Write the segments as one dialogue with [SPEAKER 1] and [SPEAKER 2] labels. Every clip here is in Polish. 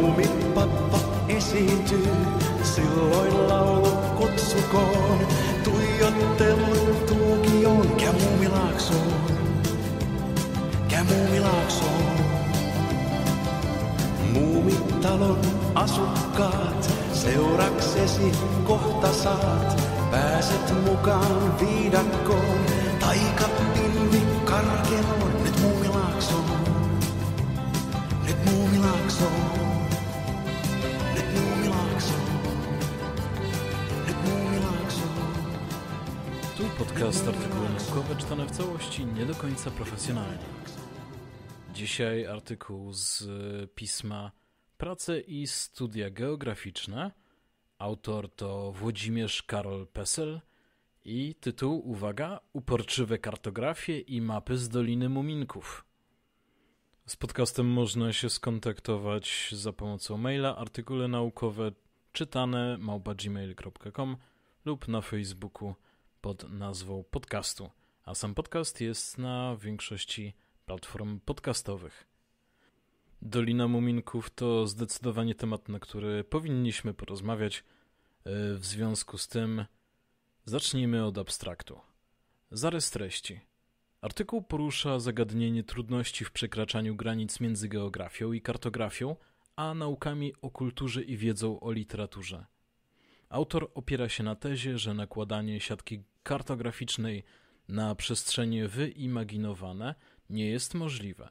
[SPEAKER 1] ruumi pappa esiintyy. Silloin laulu kutsukoon, tuijottelu tuokioon, Kämuumilaaksoon, kämuumilaaksoon. Muumitalon asukkaat, seuraksesi kohta saat, pääset mukaan viidakkoon, taikapilvi karkeloon, nyt muumilaaksoon, nyt muumilaaksoon. Podcast artykuły naukowe czytane w całości nie do końca profesjonalnie. Dzisiaj artykuł z y, pisma Prace i studia geograficzne. Autor to Włodzimierz Karol Pesel i tytuł, uwaga, Uporczywe kartografie i mapy z Doliny Muminków. Z podcastem można się skontaktować za pomocą maila artykule naukowe czytane małpa.gmail.com lub na Facebooku pod nazwą podcastu, a sam podcast jest na większości platform podcastowych. Dolina Muminków to zdecydowanie temat, na który powinniśmy porozmawiać. E, w związku z tym zacznijmy od abstraktu. Zarys treści. Artykuł porusza zagadnienie trudności w przekraczaniu granic między geografią i kartografią, a naukami o kulturze i wiedzą o literaturze. Autor opiera się na tezie, że nakładanie siatki kartograficznej na przestrzenie wyimaginowane nie jest możliwe.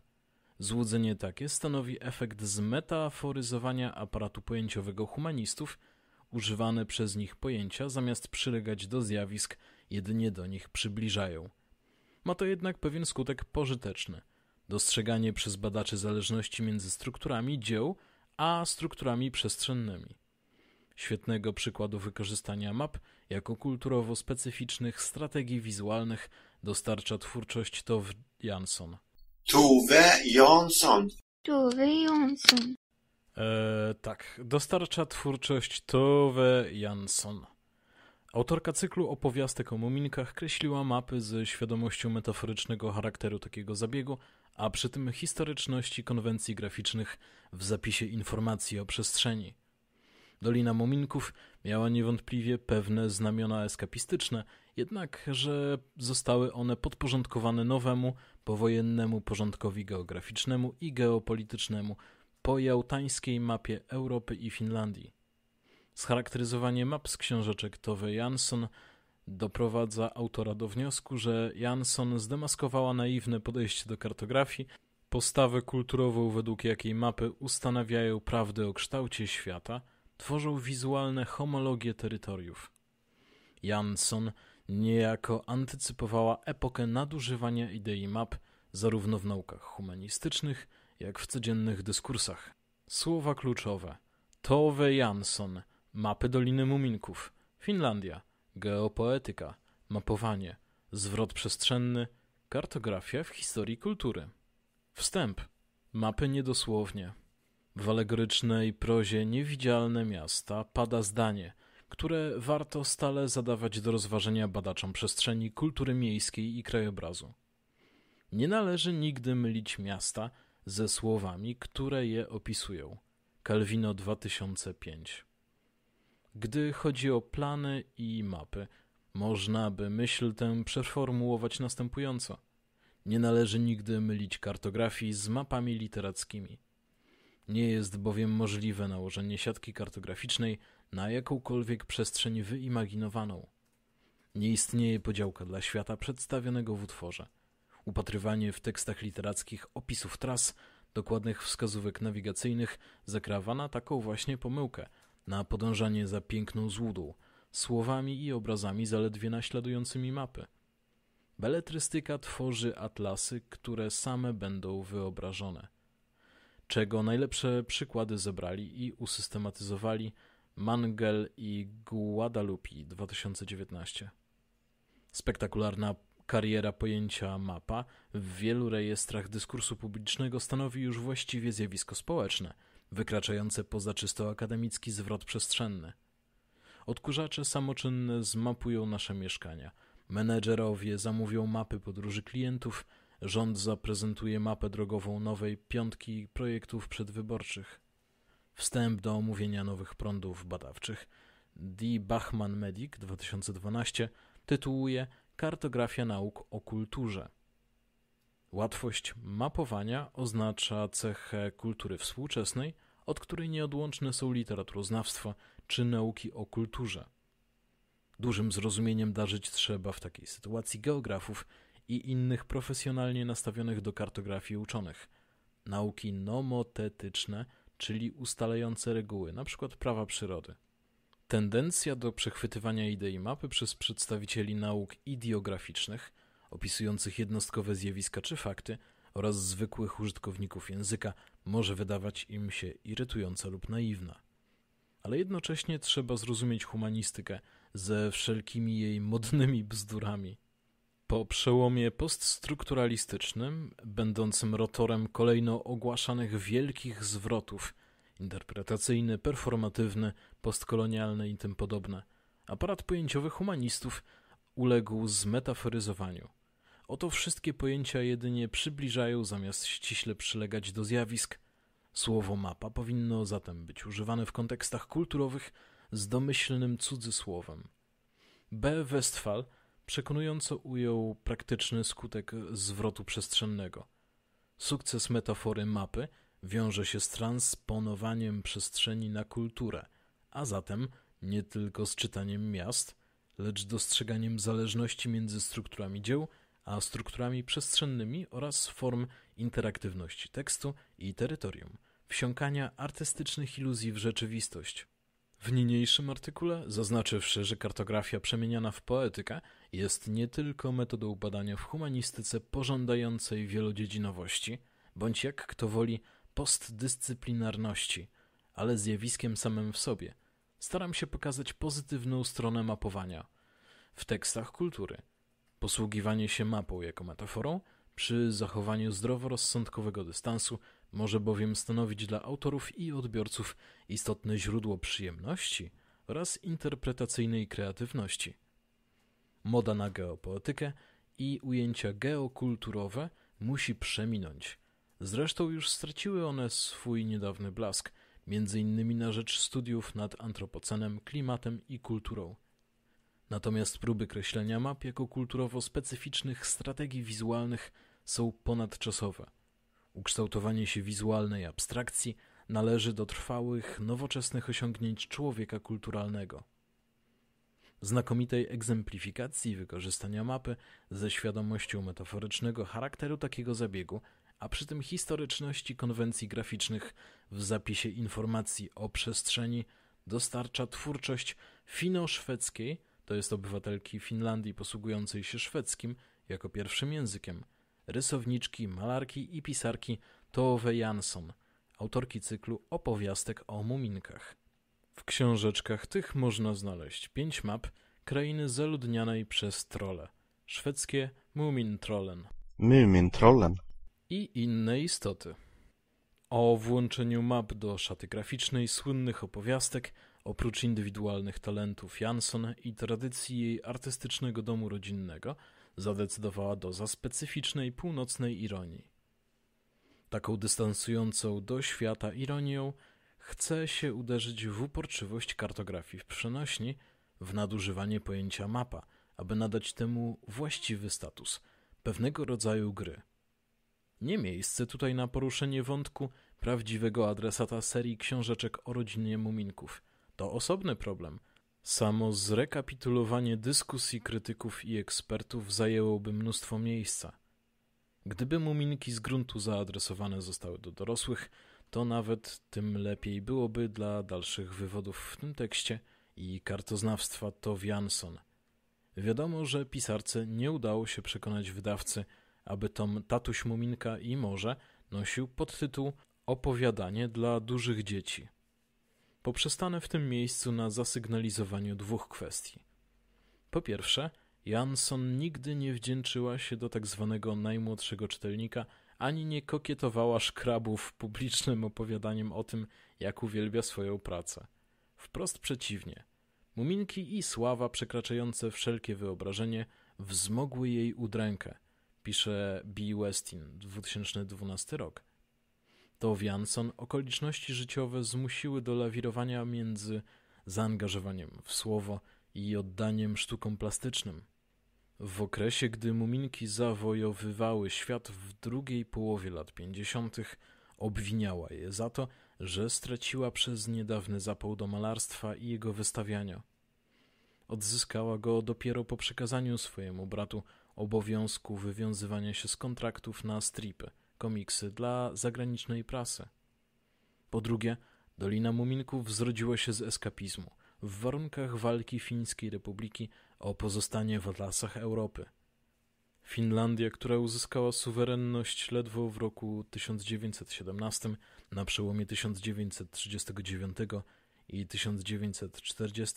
[SPEAKER 1] Złudzenie takie stanowi efekt zmetaforyzowania aparatu pojęciowego humanistów, używane przez nich pojęcia zamiast przylegać do zjawisk, jedynie do nich przybliżają. Ma to jednak pewien skutek pożyteczny. Dostrzeganie przez badaczy zależności między strukturami dzieł a strukturami przestrzennymi świetnego przykładu wykorzystania map jako kulturowo specyficznych strategii wizualnych dostarcza twórczość Tove Jansson. Tove Jansson. Tove Jansson. Eee, tak, dostarcza twórczość Tove Jansson. Autorka cyklu opowiastek o muminkach kreśliła mapy ze świadomością metaforycznego charakteru takiego zabiegu, a przy tym historyczności konwencji graficznych w zapisie informacji o przestrzeni. Dolina Mominków miała niewątpliwie pewne znamiona eskapistyczne, jednakże zostały one podporządkowane nowemu, powojennemu porządkowi geograficznemu i geopolitycznemu po jałtańskiej mapie Europy i Finlandii. Scharakteryzowanie map z książeczek Tove Jansson doprowadza autora do wniosku, że Jansson zdemaskowała naiwne podejście do kartografii, postawę kulturową, według jakiej mapy ustanawiają prawdę o kształcie świata – tworzą wizualne homologie terytoriów. Jansson niejako antycypowała epokę nadużywania idei map zarówno w naukach humanistycznych, jak w codziennych dyskursach. Słowa kluczowe: Tove Jansson, mapy Doliny Muminków, Finlandia, geopoetyka, mapowanie, zwrot przestrzenny, kartografia w historii kultury. Wstęp. Mapy niedosłownie. W alegorycznej prozie Niewidzialne miasta pada zdanie, które warto stale zadawać do rozważenia badaczom przestrzeni kultury miejskiej i krajobrazu. Nie należy nigdy mylić miasta ze słowami, które je opisują. Calvino 2005. Gdy chodzi o plany i mapy, można by myśl tę przeformułować następująco. Nie należy nigdy mylić kartografii z mapami literackimi. Nie jest bowiem możliwe nałożenie siatki kartograficznej na jakąkolwiek przestrzeń wyimaginowaną. Nie istnieje podziałka dla świata przedstawionego w utworze. Upatrywanie w tekstach literackich opisów tras, dokładnych wskazówek nawigacyjnych zakrawa na taką właśnie pomyłkę, na podążanie za piękną złudą, słowami i obrazami zaledwie naśladującymi mapy. Beletrystyka tworzy atlasy, które same będą wyobrażone czego najlepsze przykłady zebrali i usystematyzowali Mangel i Guadalupe 2019. Spektakularna kariera pojęcia mapa w wielu rejestrach dyskursu publicznego stanowi już właściwie zjawisko społeczne, wykraczające poza czysto akademicki zwrot przestrzenny. Odkurzacze samoczynne zmapują nasze mieszkania, menedżerowie zamówią mapy podróży klientów – Rząd zaprezentuje mapę drogową nowej piątki projektów przedwyborczych. Wstęp do omówienia nowych prądów badawczych. D. Bachman Medic 2012 tytułuje Kartografia nauk o kulturze. Łatwość mapowania oznacza cechę kultury współczesnej, od której nieodłączne są literaturoznawstwo czy nauki o kulturze. Dużym zrozumieniem darzyć trzeba w takiej sytuacji geografów i innych profesjonalnie nastawionych do kartografii uczonych. Nauki nomotetyczne, czyli ustalające reguły, np. prawa przyrody. Tendencja do przechwytywania idei mapy przez przedstawicieli nauk idiograficznych, opisujących jednostkowe zjawiska czy fakty, oraz zwykłych użytkowników języka może wydawać im się irytująca lub naiwna. Ale jednocześnie trzeba zrozumieć humanistykę ze wszelkimi jej modnymi bzdurami. Po przełomie poststrukturalistycznym, będącym rotorem kolejno ogłaszanych wielkich zwrotów interpretacyjny, performatywny, postkolonialny i tym podobne, aparat pojęciowy humanistów uległ zmetaforyzowaniu. Oto wszystkie pojęcia jedynie przybliżają zamiast ściśle przylegać do zjawisk. Słowo mapa powinno zatem być używane w kontekstach kulturowych z domyślnym cudzysłowem. B. Westphal – Przekonująco ujął praktyczny skutek zwrotu przestrzennego. Sukces metafory mapy wiąże się z transponowaniem przestrzeni na kulturę, a zatem nie tylko z czytaniem miast, lecz dostrzeganiem zależności między strukturami dzieł a strukturami przestrzennymi oraz form interaktywności tekstu i terytorium, wsiąkania artystycznych iluzji w rzeczywistość. W niniejszym artykule, zaznaczywszy, że kartografia przemieniana w poetykę jest nie tylko metodą badania w humanistyce pożądającej wielodziedzinowości, bądź jak kto woli postdyscyplinarności, ale zjawiskiem samym w sobie. Staram się pokazać pozytywną stronę mapowania w tekstach kultury. Posługiwanie się mapą jako metaforą przy zachowaniu zdroworozsądkowego dystansu może bowiem stanowić dla autorów i odbiorców istotne źródło przyjemności oraz interpretacyjnej kreatywności moda na geopolitykę i ujęcia geokulturowe musi przeminąć. Zresztą już straciły one swój niedawny blask, między innymi na rzecz studiów nad antropocenem, klimatem i kulturą. Natomiast próby kreślenia map jako kulturowo specyficznych strategii wizualnych są ponadczasowe. Ukształtowanie się wizualnej abstrakcji należy do trwałych, nowoczesnych osiągnięć człowieka kulturalnego znakomitej egzemplifikacji wykorzystania mapy ze świadomością metaforycznego charakteru takiego zabiegu, a przy tym historyczności konwencji graficznych w zapisie informacji o przestrzeni dostarcza twórczość fino-szwedzkiej, to jest obywatelki Finlandii posługującej się szwedzkim jako pierwszym językiem, rysowniczki, malarki i pisarki Tove Jansson, autorki cyklu opowiastek o muminkach. W książeczkach tych można znaleźć pięć map krainy zaludnianej przez trolle, szwedzkie Mumintrollen Mumintrollen i inne istoty. O włączeniu map do szaty graficznej słynnych opowiastek, oprócz indywidualnych talentów Jansson i tradycji jej artystycznego domu rodzinnego, zadecydowała doza specyficznej północnej ironii. Taką dystansującą do świata ironią chce się uderzyć w uporczywość kartografii w przenośni, w nadużywanie pojęcia mapa, aby nadać temu właściwy status, pewnego rodzaju gry. Nie miejsce tutaj na poruszenie wątku prawdziwego adresata serii książeczek o rodzinie Muminków. To osobny problem. Samo zrekapitulowanie dyskusji krytyków i ekspertów zajęłoby mnóstwo miejsca. Gdyby Muminki z gruntu zaadresowane zostały do dorosłych, to nawet tym lepiej byłoby dla dalszych wywodów w tym tekście i kartoznawstwa Tov Jansson. Wiadomo, że pisarce nie udało się przekonać wydawcy, aby tom Tatuś Muminka i Morze nosił podtytuł Opowiadanie dla dużych dzieci. Poprzestanę w tym miejscu na zasygnalizowaniu dwóch kwestii. Po pierwsze, Jansson nigdy nie wdzięczyła się do tak zwanego najmłodszego czytelnika – ani nie kokietowała szkrabów publicznym opowiadaniem o tym, jak uwielbia swoją pracę. Wprost przeciwnie. Muminki i sława przekraczające wszelkie wyobrażenie wzmogły jej udrękę, pisze B. Westin, 2012 rok. To Wianson okoliczności życiowe zmusiły do lawirowania między zaangażowaniem w słowo i oddaniem sztukom plastycznym – w okresie, gdy muminki zawojowywały świat w drugiej połowie lat 50., obwiniała je za to, że straciła przez niedawny zapał do malarstwa i jego wystawiania. Odzyskała go dopiero po przekazaniu swojemu bratu obowiązku wywiązywania się z kontraktów na stripy, komiksy dla zagranicznej prasy. Po drugie, Dolina Muminków zrodziła się z eskapizmu w warunkach walki Fińskiej Republiki o pozostanie w lasach Europy. Finlandia, która uzyskała suwerenność ledwo w roku 1917, na przełomie 1939 i 1940,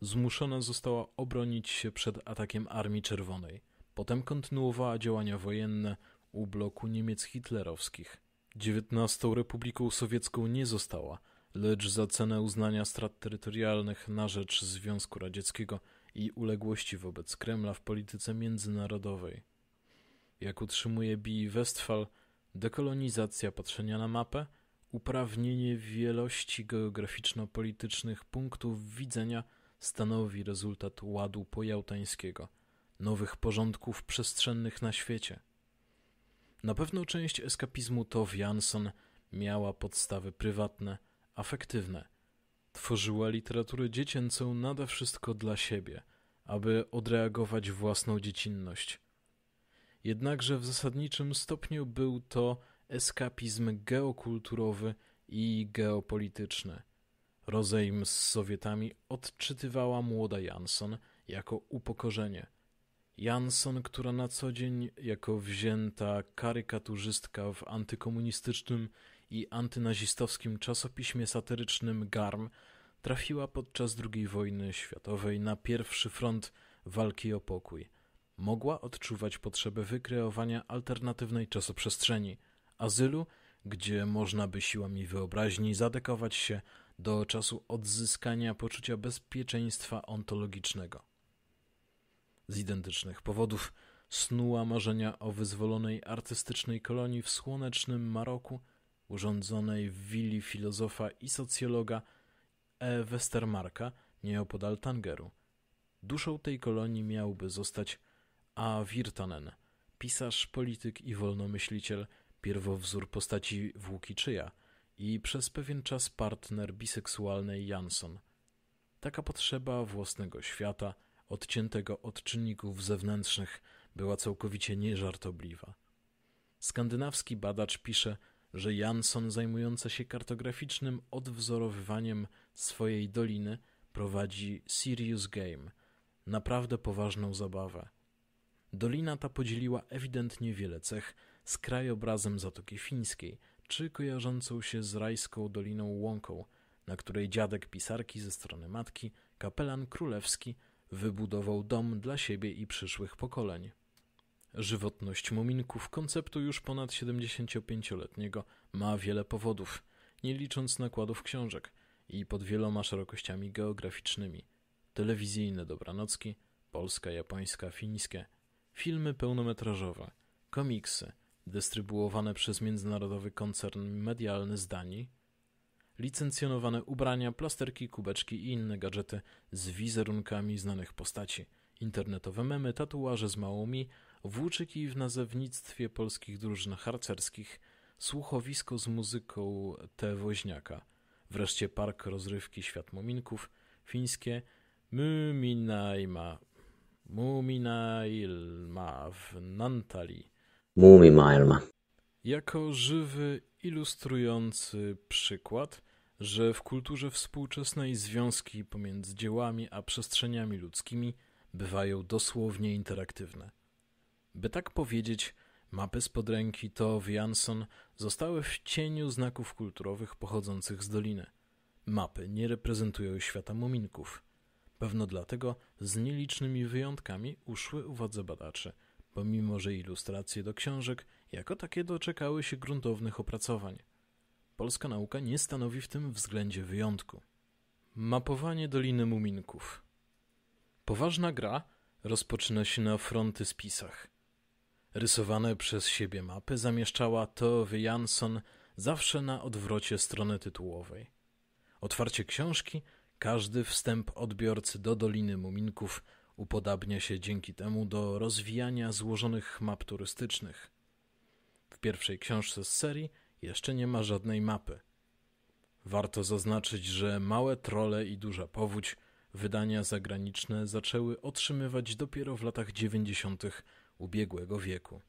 [SPEAKER 1] zmuszona została obronić się przed atakiem Armii Czerwonej. Potem kontynuowała działania wojenne u bloku Niemiec hitlerowskich. XIX Republiką Sowiecką nie została, lecz za cenę uznania strat terytorialnych na rzecz Związku Radzieckiego – i uległości wobec Kremla w polityce międzynarodowej. Jak utrzymuje B. Westphal, dekolonizacja patrzenia na mapę, uprawnienie wielości geograficzno-politycznych punktów widzenia stanowi rezultat ładu pojałtańskiego, nowych porządków przestrzennych na świecie. Na pewno część eskapizmu Tove Jansson miała podstawy prywatne, afektywne – Tworzyła literaturę dziecięcą nade wszystko dla siebie, aby odreagować własną dziecinność. Jednakże w zasadniczym stopniu był to eskapizm geokulturowy i geopolityczny. Rozejm z Sowietami odczytywała młoda Jansson jako upokorzenie. Jansson, która na co dzień jako wzięta karykaturzystka w antykomunistycznym i antynazistowskim czasopiśmie satyrycznym Garm trafiła podczas II wojny światowej na pierwszy front walki o pokój. Mogła odczuwać potrzebę wykreowania alternatywnej czasoprzestrzeni, azylu, gdzie można by siłami wyobraźni zadekować się do czasu odzyskania poczucia bezpieczeństwa ontologicznego. Z identycznych powodów snuła marzenia o wyzwolonej artystycznej kolonii w słonecznym Maroku, urządzonej w willi filozofa i socjologa E. Westermarka, nieopodal Tangeru. Duszą tej kolonii miałby zostać A. Virtanen, pisarz, polityk i wolnomyśliciel, pierwowzór postaci Włókiczyja i przez pewien czas partner biseksualnej Jansson. Taka potrzeba własnego świata, odciętego od czynników zewnętrznych, była całkowicie nieżartobliwa. Skandynawski badacz pisze, że Jansson zajmująca się kartograficznym odwzorowywaniem swojej doliny prowadzi Serious Game, naprawdę poważną zabawę. Dolina ta podzieliła ewidentnie wiele cech z krajobrazem Zatoki Fińskiej, czy kojarzącą się z rajską Doliną Łąką, na której dziadek pisarki ze strony matki, kapelan królewski, wybudował dom dla siebie i przyszłych pokoleń. Żywotność muminków konceptu już ponad 75-letniego ma wiele powodów, nie licząc nakładów książek, i pod wieloma szerokościami geograficznymi. Telewizyjne dobranocki, polska, japońska, fińskie, filmy pełnometrażowe, komiksy dystrybuowane przez międzynarodowy koncern medialny z Danii, licencjonowane ubrania, plasterki, kubeczki i inne gadżety z wizerunkami znanych postaci, internetowe memy, tatuaże z małomi, włóczyki w nazewnictwie polskich drużyn harcerskich, słuchowisko z muzyką T. Woźniaka – wreszcie park rozrywki Świat Muminków, fińskie Muminaima, Muminailma w Nantali. Mumimailma. Jako żywy, ilustrujący przykład, że w kulturze współczesnej związki pomiędzy dziełami a przestrzeniami ludzkimi bywają dosłownie interaktywne. By tak powiedzieć, Mapy z podręki Tove Jansson zostały w cieniu znaków kulturowych pochodzących z doliny. Mapy nie reprezentują świata muminków. Pewno dlatego z nielicznymi wyjątkami uszły uwadze badaczy, pomimo że ilustracje do książek jako takie doczekały się gruntownych opracowań. Polska nauka nie stanowi w tym względzie wyjątku. Mapowanie Doliny Muminków Poważna gra rozpoczyna się na fronty spisach – Rysowane przez siebie mapy zamieszczała Tove Jansson zawsze na odwrocie strony tytułowej. Otwarcie książki, każdy wstęp odbiorcy do Doliny Muminków upodabnia się dzięki temu do rozwijania złożonych map turystycznych. W pierwszej książce z serii jeszcze nie ma żadnej mapy. Warto zaznaczyć, że małe trole i duża powódź wydania zagraniczne zaczęły otrzymywać dopiero w latach dziewięćdziesiątych ubiegłego wieku.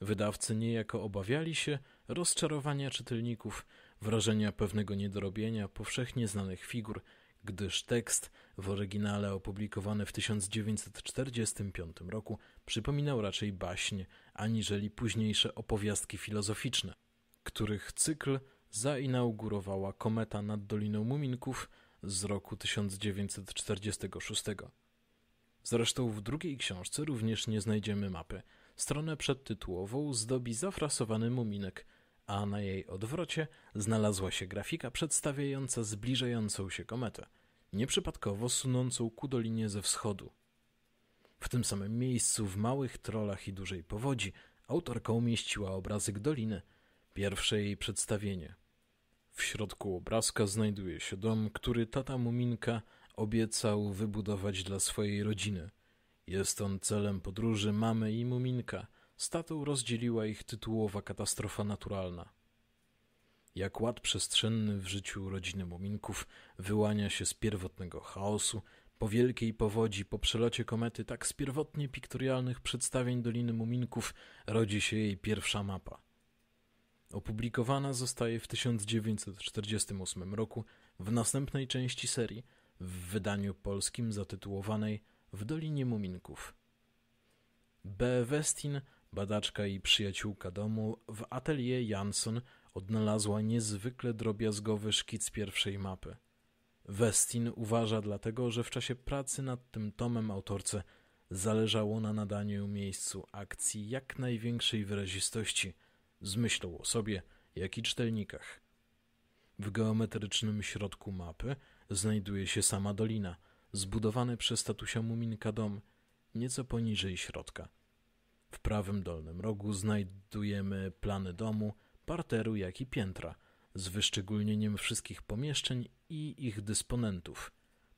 [SPEAKER 1] Wydawcy niejako obawiali się rozczarowania czytelników, wrażenia pewnego niedorobienia powszechnie znanych figur, gdyż tekst w oryginale opublikowany w 1945 roku przypominał raczej baśń, aniżeli późniejsze opowiastki filozoficzne, których cykl zainaugurowała kometa nad Doliną Muminków z roku 1946. Zresztą w drugiej książce również nie znajdziemy mapy. Stronę przedtytułową zdobi zafrasowany muminek, a na jej odwrocie znalazła się grafika przedstawiająca zbliżającą się kometę, nieprzypadkowo sunącą ku dolinie ze wschodu. W tym samym miejscu, w małych trolach i dużej powodzi, autorka umieściła obrazek doliny, pierwsze jej przedstawienie. W środku obrazka znajduje się dom, który tata Muminka obiecał wybudować dla swojej rodziny. Jest on celem podróży mamy i muminka. Statu rozdzieliła ich tytułowa katastrofa naturalna. Jak ład przestrzenny w życiu rodziny muminków wyłania się z pierwotnego chaosu, po wielkiej powodzi, po przelocie komety, tak z pierwotnie piktorialnych przedstawień Doliny Muminków rodzi się jej pierwsza mapa. Opublikowana zostaje w 1948 roku w następnej części serii, w wydaniu polskim zatytułowanej W Dolinie Muminków. B. Westin, badaczka i przyjaciółka domu w atelier Jansson odnalazła niezwykle drobiazgowy szkic pierwszej mapy. Westin uważa dlatego, że w czasie pracy nad tym tomem autorce zależało na nadaniu miejscu akcji jak największej wyrazistości, z myślą o sobie, jak i czytelnikach. W geometrycznym środku mapy – znajduje się sama dolina, zbudowany przez tatusia Muminka dom nieco poniżej środka. W prawym dolnym rogu znajdujemy plany domu, parteru, jak i piętra, z wyszczególnieniem wszystkich pomieszczeń i ich dysponentów.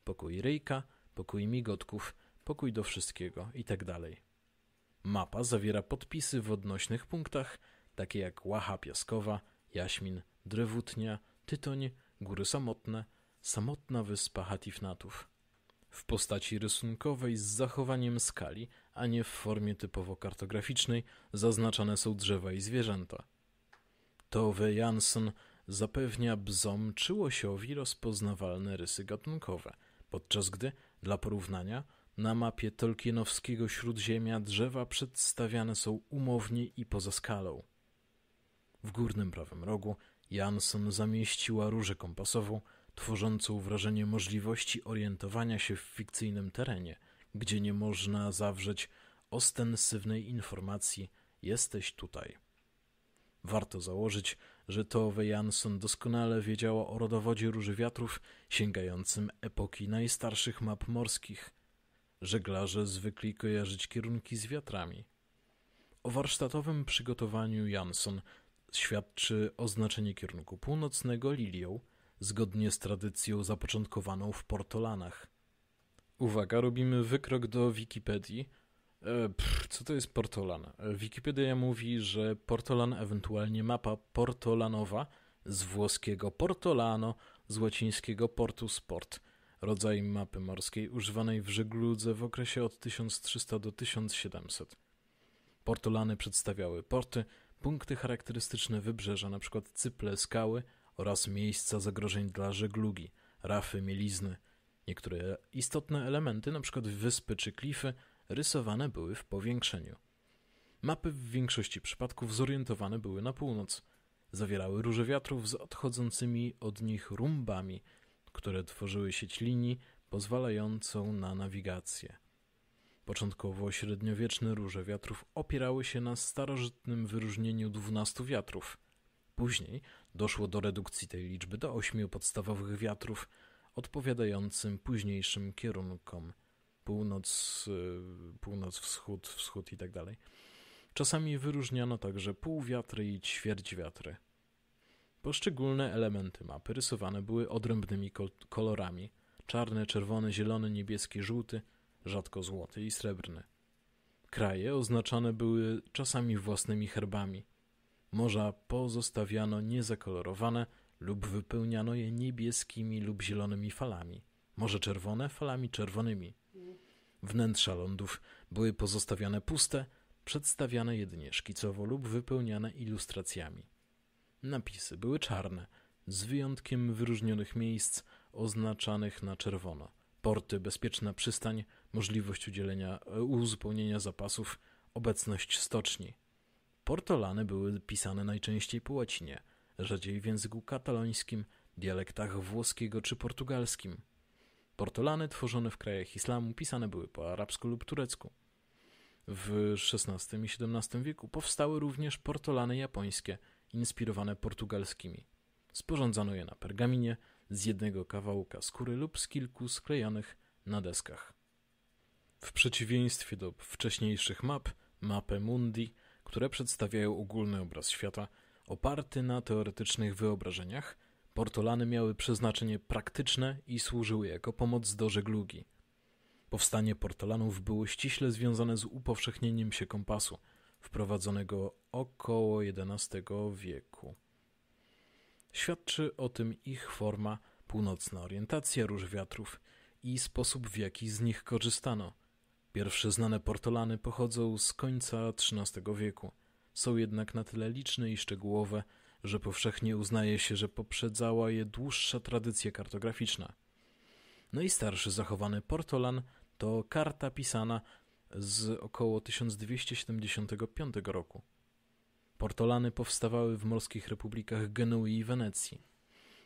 [SPEAKER 1] Pokój ryjka, pokój migotków, pokój do wszystkiego itd. Tak Mapa zawiera podpisy w odnośnych punktach, takie jak łacha piaskowa, jaśmin, drewutnia, tytoń, góry samotne – samotna wyspa Hatifnatów. W postaci rysunkowej z zachowaniem skali, a nie w formie typowo kartograficznej, zaznaczane są drzewa i zwierzęta. Tove Jansson zapewnia bzom czy łosiowi rozpoznawalne rysy gatunkowe, podczas gdy, dla porównania, na mapie tolkienowskiego śródziemia drzewa przedstawiane są umownie i poza skalą. W górnym prawym rogu Jansson zamieściła różę kompasową – tworzącą wrażenie możliwości orientowania się w fikcyjnym terenie, gdzie nie można zawrzeć ostensywnej informacji jesteś tutaj. Warto założyć, że Tove Jansson doskonale wiedziała o rodowodzie Róży Wiatrów sięgającym epoki najstarszych map morskich. Żeglarze zwykli kojarzyć kierunki z wiatrami. O warsztatowym przygotowaniu Jansson świadczy oznaczenie kierunku północnego lilią – zgodnie z tradycją zapoczątkowaną w Portolanach. Uwaga, robimy wykrok do Wikipedii. E, pff, co to jest Portolan? E, Wikipedia mówi, że Portolan, ewentualnie mapa portolanowa z włoskiego Portolano, z łacińskiego Portus Port, rodzaj mapy morskiej używanej w żegludze w okresie od 1300 do 1700. Portolany przedstawiały porty, punkty charakterystyczne wybrzeża, np. cyple, skały – oraz miejsca zagrożeń dla żeglugi, rafy, mielizny. Niektóre istotne elementy, np. wyspy czy klify, rysowane były w powiększeniu. Mapy w większości przypadków zorientowane były na północ. Zawierały róże wiatrów z odchodzącymi od nich rumbami, które tworzyły sieć linii pozwalającą na nawigację. Początkowo średniowieczne róże wiatrów opierały się na starożytnym wyróżnieniu dwunastu wiatrów. Później Doszło do redukcji tej liczby do ośmiu podstawowych wiatrów, odpowiadającym późniejszym kierunkom północ, y, północ, wschód, wschód itd. Tak czasami wyróżniano także półwiatry i wiatry. Poszczególne elementy mapy rysowane były odrębnymi kolorami: czarny, czerwony, zielony, niebieski, żółty, rzadko złoty i srebrny. Kraje oznaczane były czasami własnymi herbami morza pozostawiano niezakolorowane lub wypełniano je niebieskimi lub zielonymi falami. Morze czerwone falami czerwonymi. Wnętrza lądów były pozostawiane puste, przedstawiane jedynie szkicowo lub wypełniane ilustracjami. Napisy były czarne, z wyjątkiem wyróżnionych miejsc oznaczanych na czerwono. Porty, bezpieczna przystań, możliwość udzielenia, e, uzupełnienia zapasów, obecność stoczni. Portolany były pisane najczęściej po łacinie, rzadziej w języku katalońskim, dialektach włoskiego czy portugalskim. Portolany tworzone w krajach islamu pisane były po arabsku lub turecku. W XVI i XVII wieku powstały również portolany japońskie, inspirowane portugalskimi. Sporządzano je na pergaminie z jednego kawałka skóry lub z kilku sklejonych na deskach. W przeciwieństwie do wcześniejszych map, mapę mundi które przedstawiają ogólny obraz świata oparty na teoretycznych wyobrażeniach. Portolany miały przeznaczenie praktyczne i służyły jako pomoc do żeglugi. Powstanie portolanów było ściśle związane z upowszechnieniem się kompasu, wprowadzonego około XI wieku. Świadczy o tym ich forma, północna orientacja róż wiatrów i sposób w jaki z nich korzystano – Pierwsze znane portolany pochodzą z końca XIII wieku. Są jednak na tyle liczne i szczegółowe, że powszechnie uznaje się, że poprzedzała je dłuższa tradycja kartograficzna. Najstarszy no zachowany portolan to karta pisana z około 1275 roku. Portolany powstawały w morskich republikach Genui i Wenecji.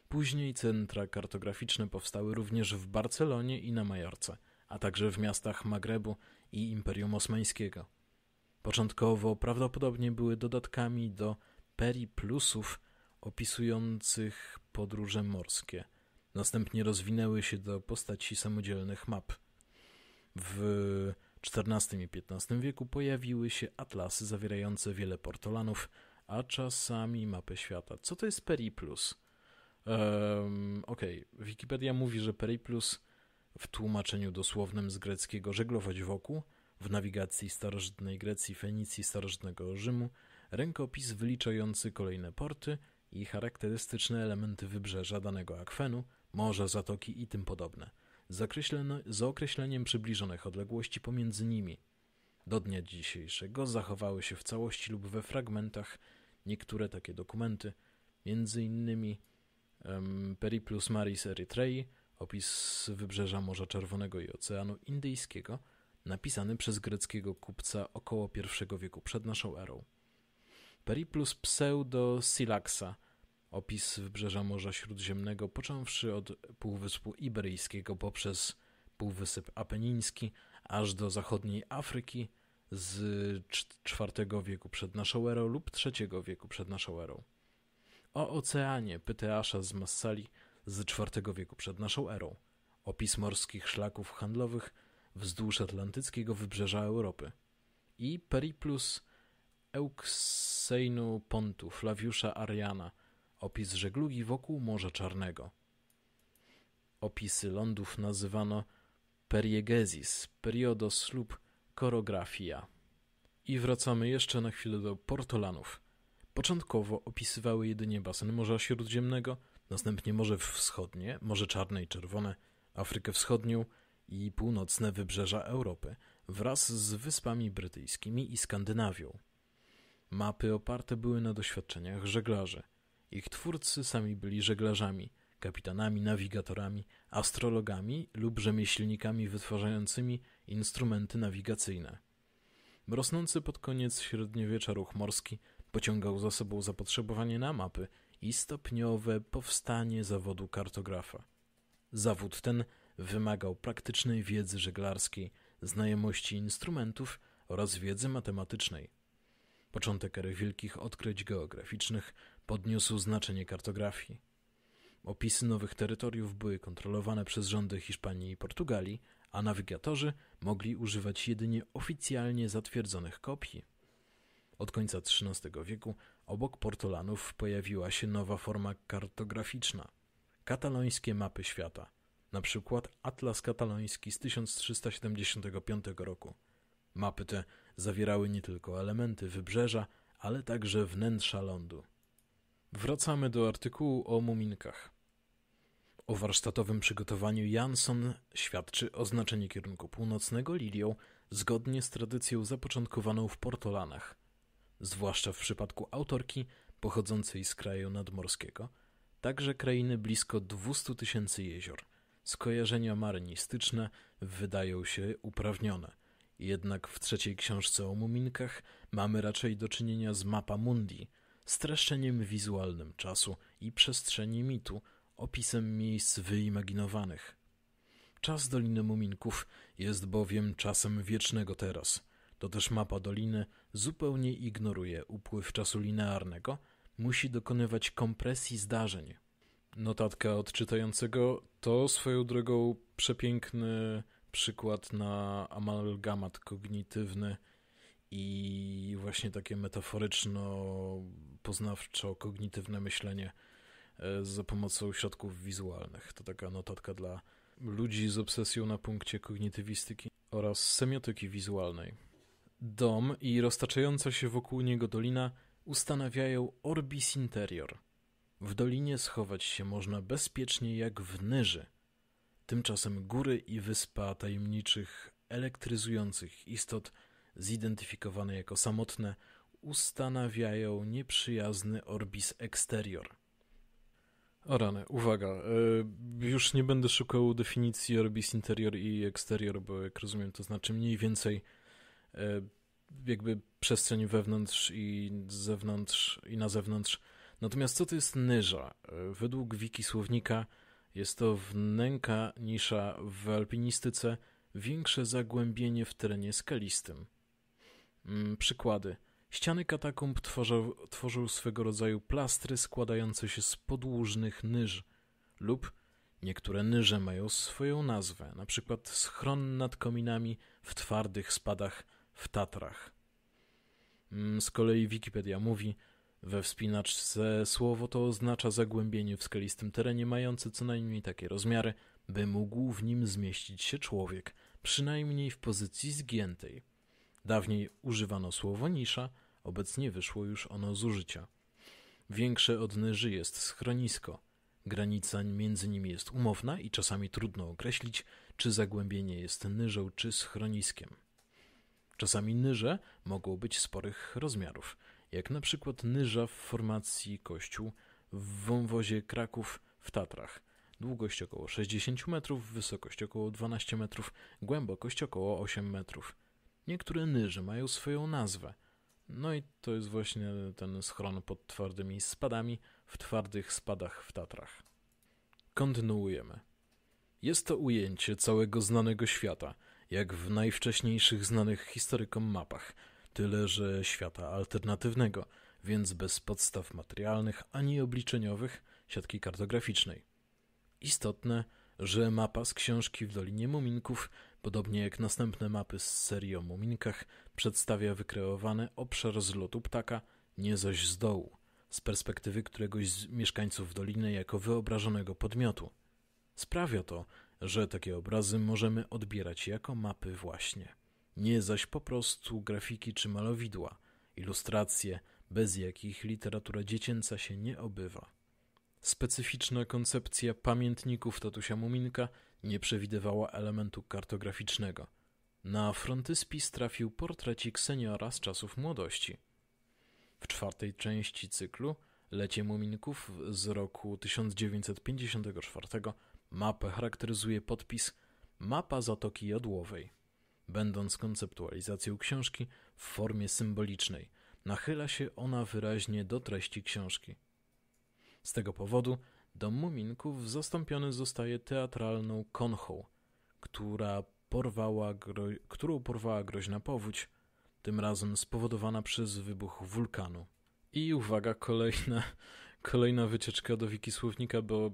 [SPEAKER 1] Później centra kartograficzne powstały również w Barcelonie i na Majorce – a także w miastach Magrebu i Imperium Osmańskiego. Początkowo prawdopodobnie były dodatkami do periplusów opisujących podróże morskie. Następnie rozwinęły się do postaci samodzielnych map. W XIV i XV wieku pojawiły się atlasy zawierające wiele portolanów, a czasami mapy świata. Co to jest periplus? Um, Okej, okay. Wikipedia mówi, że periplus w tłumaczeniu dosłownym z greckiego żeglować wokół, w nawigacji starożytnej Grecji, Fenicji, starożytnego Rzymu, rękopis wyliczający kolejne porty i charakterystyczne elementy wybrzeża danego akwenu, morza, zatoki i tym podobne, z, z określeniem przybliżonych odległości pomiędzy nimi. Do dnia dzisiejszego zachowały się w całości lub we fragmentach niektóre takie dokumenty, między innymi um, Periplus Maris Erytrei, Opis wybrzeża Morza Czerwonego i Oceanu Indyjskiego, napisany przez greckiego kupca około I wieku przed naszą erą. Periplus pseudo-Silaxa, opis wybrzeża Morza Śródziemnego, począwszy od Półwyspu Iberyjskiego poprzez Półwysep Apeniński, aż do zachodniej Afryki z IV wieku przed naszą erą lub III wieku przed naszą erą. O oceanie Pyteasza z Massali z IV wieku przed naszą erą. Opis morskich szlaków handlowych wzdłuż atlantyckiego wybrzeża Europy. I Periplus Euksejnu Pontu Flaviusza Ariana. Opis żeglugi wokół Morza Czarnego. Opisy lądów nazywano periegesis, periodos lub korografia. I wracamy jeszcze na chwilę do portolanów. Początkowo opisywały jedynie basen Morza Śródziemnego – następnie Morze Wschodnie, Morze Czarne i Czerwone, Afrykę Wschodnią i północne wybrzeża Europy wraz z Wyspami Brytyjskimi i Skandynawią. Mapy oparte były na doświadczeniach żeglarzy. Ich twórcy sami byli żeglarzami, kapitanami, nawigatorami, astrologami lub rzemieślnikami wytwarzającymi instrumenty nawigacyjne. Rosnący pod koniec średniowiecza ruch morski pociągał za sobą zapotrzebowanie na mapy i stopniowe powstanie zawodu kartografa. Zawód ten wymagał praktycznej wiedzy żeglarskiej, znajomości instrumentów oraz wiedzy matematycznej. Początek ery wielkich odkryć geograficznych podniósł znaczenie kartografii. Opisy nowych terytoriów były kontrolowane przez rządy Hiszpanii i Portugalii, a nawigatorzy mogli używać jedynie oficjalnie zatwierdzonych kopii. Od końca XIII wieku Obok portolanów pojawiła się nowa forma kartograficzna katalońskie mapy świata, na przykład Atlas Kataloński z 1375 roku. Mapy te zawierały nie tylko elementy wybrzeża, ale także wnętrza lądu. Wracamy do artykułu o muminkach. O warsztatowym przygotowaniu Jansson świadczy oznaczenie kierunku północnego lilią zgodnie z tradycją zapoczątkowaną w Portolanach zwłaszcza w przypadku autorki pochodzącej z kraju nadmorskiego, także krainy blisko 200 tysięcy jezior. Skojarzenia marynistyczne wydają się uprawnione. Jednak w trzeciej książce o muminkach mamy raczej do czynienia z mapa mundi, streszczeniem wizualnym czasu i przestrzeni mitu, opisem miejsc wyimaginowanych. Czas Doliny Muminków jest bowiem czasem wiecznego teraz – to też mapa doliny zupełnie ignoruje upływ czasu linearnego, musi dokonywać kompresji zdarzeń. Notatka odczytającego to swoją drogą przepiękny przykład na amalgamat kognitywny i właśnie takie metaforyczno-poznawczo-kognitywne myślenie e, za pomocą środków wizualnych. To taka notatka dla ludzi z obsesją na punkcie kognitywistyki oraz semiotyki wizualnej. Dom i roztaczająca się wokół niego dolina ustanawiają orbis interior. W dolinie schować się można bezpiecznie jak w nyży. Tymczasem góry i wyspa tajemniczych, elektryzujących istot, zidentyfikowane jako samotne, ustanawiają nieprzyjazny orbis Exterior. O rany, uwaga, y, już nie będę szukał definicji orbis interior i Exterior, bo jak rozumiem to znaczy mniej więcej E, jakby przestrzeń wewnątrz i zewnątrz i na zewnątrz. Natomiast co to jest nyża? E, według wiki słownika jest to wnęka nisza w alpinistyce, większe zagłębienie w terenie skalistym. Mm, przykłady. Ściany katakumb tworzą, tworzył swego rodzaju plastry składające się z podłużnych nyż lub niektóre nyże mają swoją nazwę, na przykład schron nad kominami w twardych spadach w Tatrach. Mm, z kolei Wikipedia mówi, we wspinaczce słowo to oznacza zagłębienie w skalistym terenie mające co najmniej takie rozmiary, by mógł w nim zmieścić się człowiek, przynajmniej w pozycji zgiętej. Dawniej używano słowa nisza, obecnie wyszło już ono z użycia. Większe od nyży jest schronisko. Granica między nimi jest umowna i czasami trudno określić, czy zagłębienie jest nyżą czy schroniskiem. Czasami nyże mogą być sporych rozmiarów, jak na przykład nyża w formacji kościół w wąwozie Kraków w Tatrach. Długość około 60 metrów, wysokość około 12 metrów, głębokość około 8 metrów. Niektóre nyże mają swoją nazwę. No i to jest właśnie ten schron pod twardymi spadami w twardych spadach w Tatrach. Kontynuujemy. Jest to ujęcie całego znanego świata – jak w najwcześniejszych znanych historykom mapach, tyle że świata alternatywnego, więc bez podstaw materialnych ani obliczeniowych siatki kartograficznej. Istotne, że mapa z książki w Dolinie Muminków, podobnie jak następne mapy z serii o muminkach, przedstawia wykreowany obszar z lotu ptaka, nie zaś z dołu, z perspektywy któregoś z mieszkańców doliny jako wyobrażonego podmiotu. Sprawia to, że takie obrazy możemy odbierać jako mapy właśnie. Nie zaś po prostu grafiki czy malowidła, ilustracje, bez jakich literatura dziecięca się nie obywa. Specyficzna koncepcja pamiętników tatusia Muminka nie przewidywała elementu kartograficznego. Na frontyspis trafił portrecik seniora z czasów młodości. W czwartej części cyklu Lecie Muminków z roku 1954 Mapę charakteryzuje podpis Mapa Zatoki Jadłowej. Będąc konceptualizacją książki w formie symbolicznej, nachyla się ona wyraźnie do treści książki. Z tego powodu dom muminków zastąpiony zostaje teatralną konchą, która porwała którą porwała groźna powódź, tym razem spowodowana przez wybuch wulkanu. I uwaga kolejna, Kolejna wycieczka do wiki słownika, bo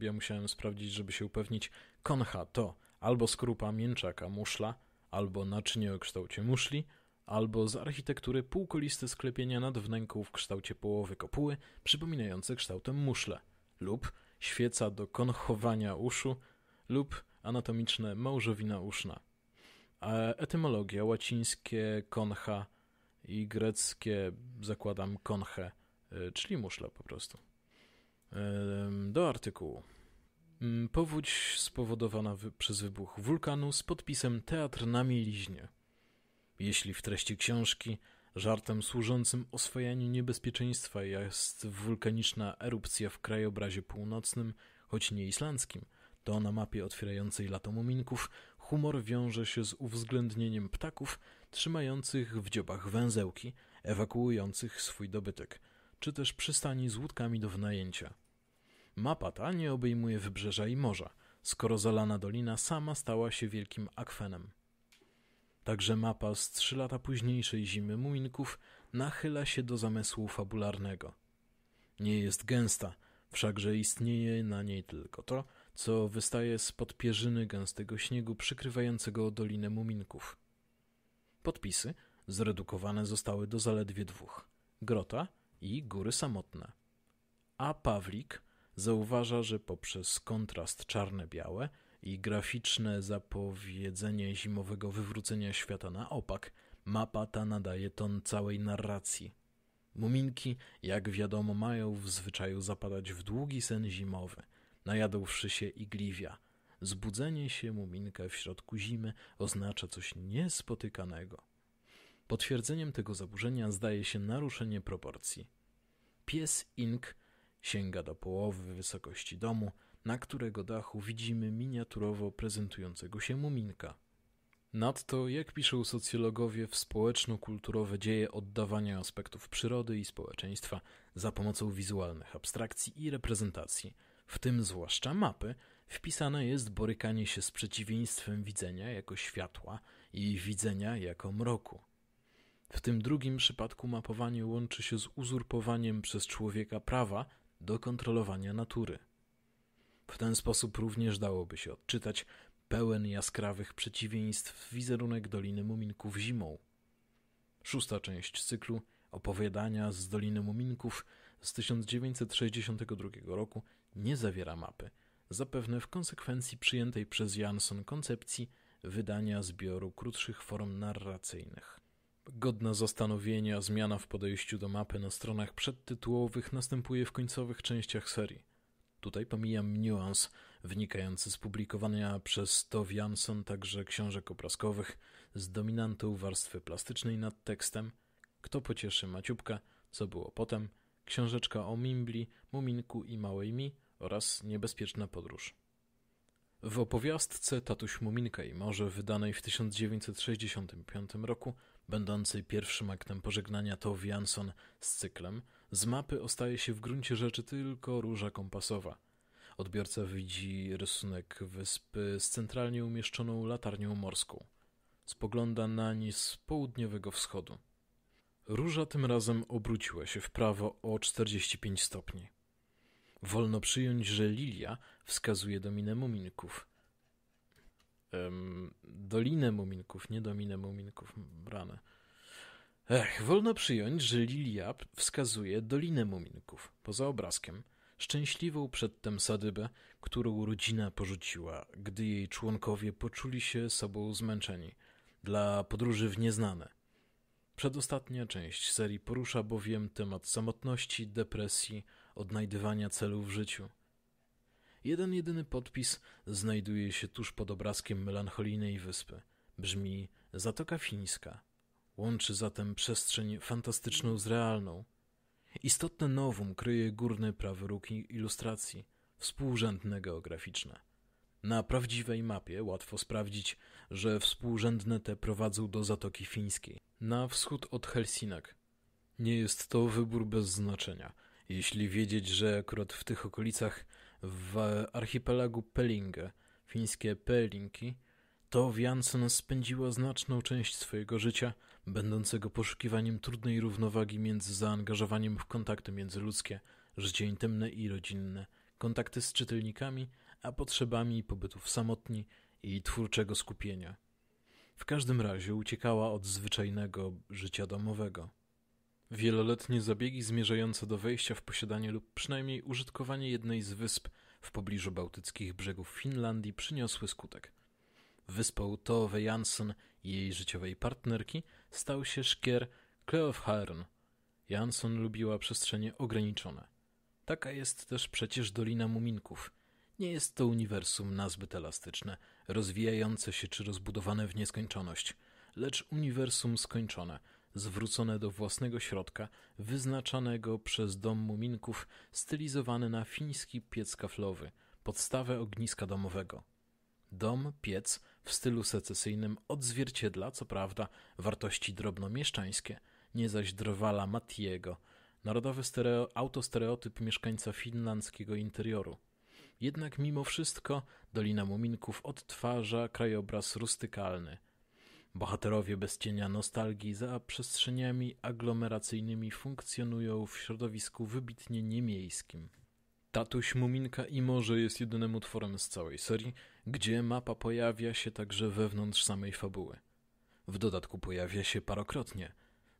[SPEAKER 1] e, ja musiałem sprawdzić, żeby się upewnić. Koncha to albo skrupa mięczaka muszla, albo naczynie o kształcie muszli, albo z architektury półkoliste sklepienia wnęką w kształcie połowy kopuły, przypominające kształtem muszle, lub świeca do konchowania uszu, lub anatomiczne małżowina uszna. E, etymologia łacińskie koncha i greckie, zakładam, konche E, czyli muszla po prostu. Do artykułu. Mm, powódź spowodowana wy przez wybuch wulkanu z podpisem Teatr na mieliźnie. Jeśli w treści książki żartem służącym oswojaniu niebezpieczeństwa jest wulkaniczna erupcja w krajobrazie północnym, choć nie islandzkim, to na mapie otwierającej lato muminków humor wiąże się z uwzględnieniem ptaków trzymających w dziobach węzełki, ewakuujących swój dobytek – czy też przystani z łódkami do wynajęcia. Mapa ta nie obejmuje wybrzeża i morza, skoro Zalana Dolina sama stała się wielkim akwenem. Także mapa z trzy lata późniejszej zimy muminków nachyla się do zamysłu fabularnego. Nie jest gęsta, wszakże istnieje na niej tylko to, co wystaje spod pierzyny gęstego śniegu przykrywającego Dolinę Muminków. Podpisy zredukowane zostały do zaledwie dwóch. Grota – i góry samotne. A Pawlik zauważa, że poprzez kontrast czarne-białe i graficzne zapowiedzenie zimowego wywrócenia świata na opak, mapa ta nadaje ton całej narracji. Muminki, jak wiadomo, mają w zwyczaju zapadać w długi sen zimowy, najadłszy się igliwia. Zbudzenie się muminka w środku zimy oznacza coś niespotykanego. Potwierdzeniem tego zaburzenia zdaje się naruszenie proporcji. Pies Ink sięga do połowy wysokości domu, na którego dachu widzimy miniaturowo prezentującego się muminka. Nadto, jak piszą socjologowie, w społeczno-kulturowe dzieje oddawania aspektów przyrody i społeczeństwa za pomocą wizualnych abstrakcji i reprezentacji, w tym zwłaszcza mapy, wpisane jest borykanie się z przeciwieństwem widzenia jako światła i widzenia jako mroku. W tym drugim przypadku mapowanie łączy się z uzurpowaniem przez człowieka prawa do kontrolowania natury. W ten sposób również dałoby się odczytać pełen jaskrawych przeciwieństw wizerunek Doliny Muminków zimą. Szósta część cyklu Opowiadania z Doliny Muminków z 1962 roku nie zawiera mapy, zapewne w konsekwencji przyjętej przez Jansson koncepcji wydania zbioru krótszych form narracyjnych. Godna zastanowienia zmiana w podejściu do mapy na stronach przedtytułowych następuje w końcowych częściach serii. Tutaj pomijam niuans wynikający z publikowania przez Tove Jansson także książek obrazkowych z dominantą warstwy plastycznej nad tekstem Kto pocieszy Maciubka, co było potem, książeczka o Mimbli, Muminku i Małej Mi oraz Niebezpieczna podróż. W opowiastce Tatuś Muminka i Morze, wydanej w 1965 roku, będący pierwszym aktem pożegnania Tove Jansson z cyklem, z mapy ostaje się w gruncie rzeczy tylko róża kompasowa. Odbiorca widzi rysunek wyspy z centralnie umieszczoną latarnią morską. Spogląda nań z południowego wschodu. Róża tym razem obróciła się w prawo o 45 stopni. Wolno przyjąć, że Lilia wskazuje do muminków – um, Dolinę Muminków, nie Dominę Muminków, brane. Ech, wolno przyjąć, że Lilia wskazuje Dolinę Muminków, poza obrazkiem, szczęśliwą przedtem sadybę, którą rodzina porzuciła, gdy jej członkowie poczuli się sobą zmęczeni, dla podróży w nieznane. Przedostatnia część serii porusza bowiem temat samotności, depresji, odnajdywania celu w życiu – Jeden jedyny podpis znajduje się tuż pod obrazkiem melancholijnej wyspy. Brzmi Zatoka Fińska. Łączy zatem przestrzeń fantastyczną z realną. Istotne nowum kryje górny prawy róg ilustracji, współrzędne geograficzne. Na prawdziwej mapie łatwo sprawdzić, że współrzędne te prowadzą do Zatoki Fińskiej, na wschód od Helsinek. Nie jest to wybór bez znaczenia. Jeśli wiedzieć, że akurat w tych okolicach w archipelagu Pelinge, fińskie Pelinki, to Jansen spędziła znaczną część swojego życia, będącego poszukiwaniem trudnej równowagi między zaangażowaniem w kontakty międzyludzkie, życie intymne i rodzinne, kontakty z czytelnikami, a potrzebami pobytów samotni i twórczego skupienia. W każdym razie uciekała od zwyczajnego życia domowego. Wieloletnie zabiegi zmierzające do wejścia w posiadanie lub przynajmniej użytkowanie jednej z wysp w pobliżu bałtyckich brzegów Finlandii przyniosły skutek. Wyspą Tove Jansson i jej życiowej partnerki stał się szkier Kleofhaern. Jansson lubiła przestrzenie ograniczone. Taka jest też przecież Dolina Muminków. Nie jest to uniwersum nazbyt elastyczne, rozwijające się czy rozbudowane w nieskończoność, lecz uniwersum skończone – zwrócone do własnego środka, wyznaczanego przez dom muminków, stylizowany na fiński piec kaflowy, podstawę ogniska domowego. Dom, piec w stylu secesyjnym odzwierciedla, co prawda, wartości drobnomieszczańskie, nie zaś drwala Mattiego, narodowy stereo, autostereotyp mieszkańca finlandzkiego interioru. Jednak mimo wszystko Dolina Muminków odtwarza krajobraz rustykalny – Bohaterowie bez cienia nostalgii za przestrzeniami aglomeracyjnymi funkcjonują w środowisku wybitnie niemiejskim. Tatuś Muminka i Morze jest jedynym utworem z całej serii, gdzie mapa pojawia się także wewnątrz samej fabuły. W dodatku pojawia się parokrotnie,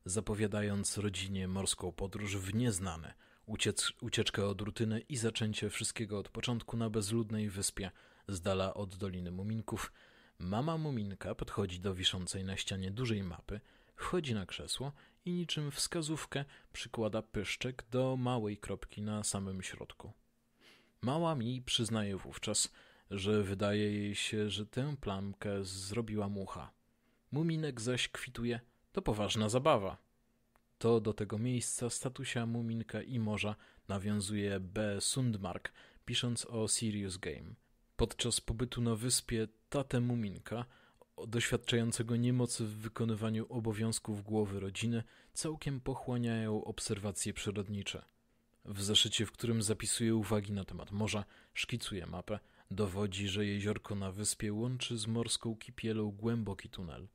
[SPEAKER 1] zapowiadając rodzinie morską podróż w nieznane, uciec, ucieczkę od rutyny i zaczęcie wszystkiego od początku na bezludnej wyspie, z dala od Doliny Muminków – Mama Muminka podchodzi do wiszącej na ścianie dużej mapy, wchodzi na krzesło i niczym wskazówkę przykłada pyszczek do małej kropki na samym środku. Mała mi przyznaje wówczas, że wydaje jej się, że tę plamkę zrobiła mucha. Muminek zaś kwituje, to poważna zabawa. To do tego miejsca statusia Muminka i morza nawiązuje B. Sundmark, pisząc o Sirius Game – podczas pobytu na wyspie tatę Muminka, doświadczającego niemocy w wykonywaniu obowiązków głowy rodziny, całkiem pochłaniają obserwacje przyrodnicze. W zeszycie, w którym zapisuje uwagi na temat morza, szkicuje mapę, dowodzi, że jeziorko na wyspie łączy z morską kipielą głęboki tunel.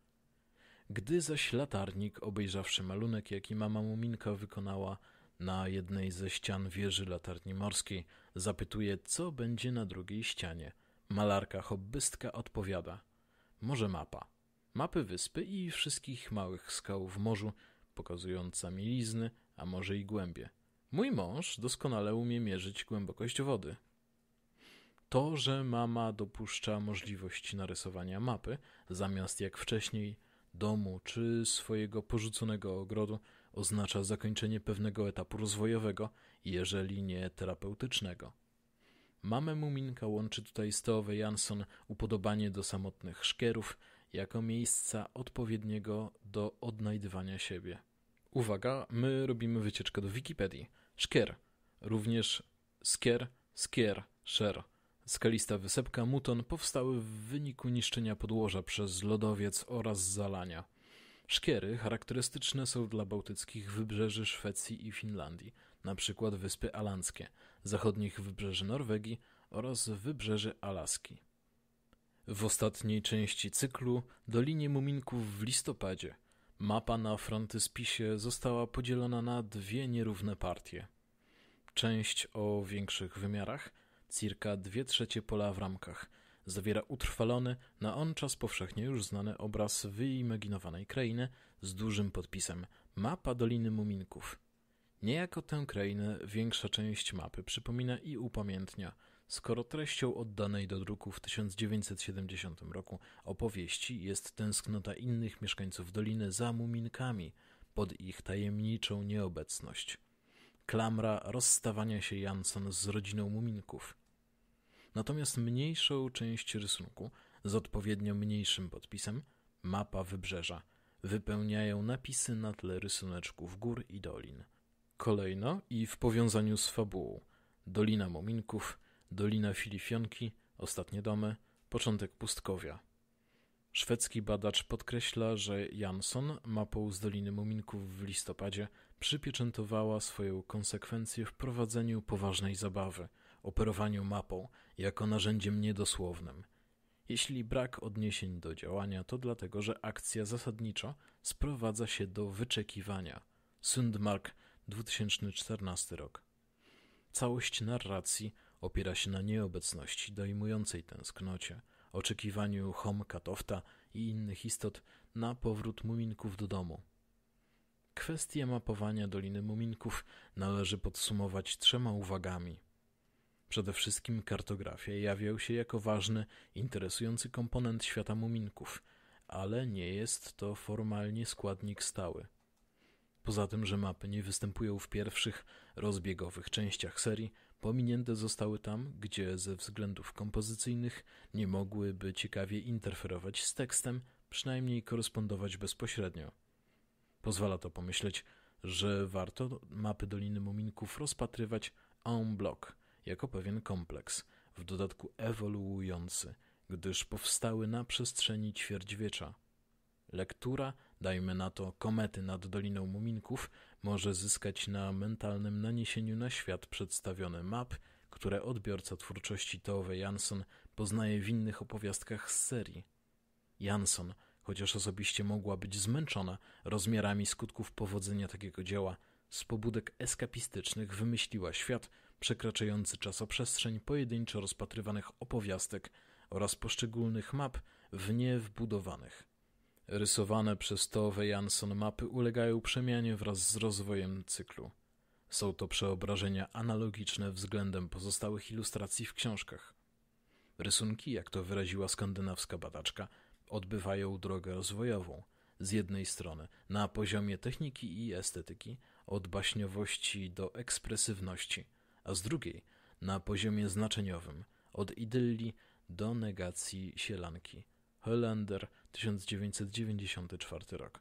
[SPEAKER 1] Gdy zaś latarnik, obejrzawszy malunek, jaki mama Muminka wykonała na jednej ze ścian wieży latarni morskiej, zapytuje, co będzie na drugiej ścianie. Malarka hobbystka odpowiada: Może mapa. Mapy wyspy i wszystkich małych skał w morzu, pokazująca mielizny, a może i głębie. Mój mąż doskonale umie mierzyć głębokość wody. To, że mama dopuszcza możliwość narysowania mapy, zamiast jak wcześniej domu czy swojego porzuconego ogrodu, oznacza zakończenie pewnego etapu rozwojowego, jeżeli nie terapeutycznego. Mamę Muminka łączy tutaj z Tove Jansson upodobanie do samotnych szkierów jako miejsca odpowiedniego do odnajdywania siebie. Uwaga, my robimy wycieczkę do Wikipedii. Szkier, również skier, skier, szer. Skalista wysepka Muton powstały w wyniku niszczenia podłoża przez lodowiec oraz zalania. Szkiery charakterystyczne są dla bałtyckich wybrzeży Szwecji i Finlandii, np. Wyspy Alandzkie, zachodnich wybrzeży Norwegii oraz wybrzeży Alaski. W ostatniej części cyklu Dolinie Muminków w listopadzie mapa na frontyspisie została podzielona na dwie nierówne partie. Część o większych wymiarach, circa dwie trzecie pola w ramkach – Zawiera utrwalony na on czas powszechnie już znany obraz wyimaginowanej krainy z dużym podpisem Mapa Doliny Muminków. Niejako tę krainę większa część mapy przypomina i upamiętnia, skoro treścią oddanej do druku w 1970 roku opowieści jest tęsknota innych mieszkańców doliny za muminkami pod ich tajemniczą nieobecność. Klamra rozstawania się Jansson z rodziną muminków – natomiast mniejszą część rysunku z odpowiednio mniejszym podpisem mapa wybrzeża wypełniają napisy na tle rysuneczków gór i dolin. Kolejno i w powiązaniu z fabułą Dolina Mominków, Dolina Filifionki, Ostatnie Domy, Początek Pustkowia. Szwedzki badacz podkreśla, że Jansson mapą z Doliny Muminków w listopadzie przypieczętowała swoją konsekwencję w prowadzeniu poważnej zabawy, operowaniu mapą, jako narzędziem niedosłownym. Jeśli brak odniesień do działania, to dlatego, że akcja zasadniczo sprowadza się do wyczekiwania. Sundmark, 2014 rok. Całość narracji opiera się na nieobecności dojmującej tęsknocie, oczekiwaniu Homkatofta i innych istot na powrót muminków do domu. Kwestię mapowania Doliny Muminków należy podsumować trzema uwagami. Przede wszystkim kartografia jawiał się jako ważny, interesujący komponent świata muminków, ale nie jest to formalnie składnik stały. Poza tym, że mapy nie występują w pierwszych, rozbiegowych częściach serii, pominięte zostały tam, gdzie ze względów kompozycyjnych nie mogłyby ciekawie interferować z tekstem, przynajmniej korespondować bezpośrednio. Pozwala to pomyśleć, że warto mapy Doliny Muminków rozpatrywać en bloc – jako pewien kompleks, w dodatku ewoluujący, gdyż powstały na przestrzeni ćwierćwiecza. Lektura, dajmy na to komety nad Doliną Muminków, może zyskać na mentalnym naniesieniu na świat przedstawiony map, które odbiorca twórczości Tove Jansson poznaje w innych opowiastkach z serii. Jansson, chociaż osobiście mogła być zmęczona rozmiarami skutków powodzenia takiego dzieła, z pobudek eskapistycznych wymyśliła świat, przekraczający czasoprzestrzeń pojedynczo rozpatrywanych opowiastek oraz poszczególnych map w nie wbudowanych. Rysowane przez Tove Jansson mapy ulegają przemianie wraz z rozwojem cyklu. Są to przeobrażenia analogiczne względem pozostałych ilustracji w książkach. Rysunki, jak to wyraziła skandynawska badaczka, odbywają drogę rozwojową. Z jednej strony na poziomie techniki i estetyki, od baśniowości do ekspresywności, a z drugiej na poziomie znaczeniowym od idylli do negacji sielanki. Hollander 1994 rok.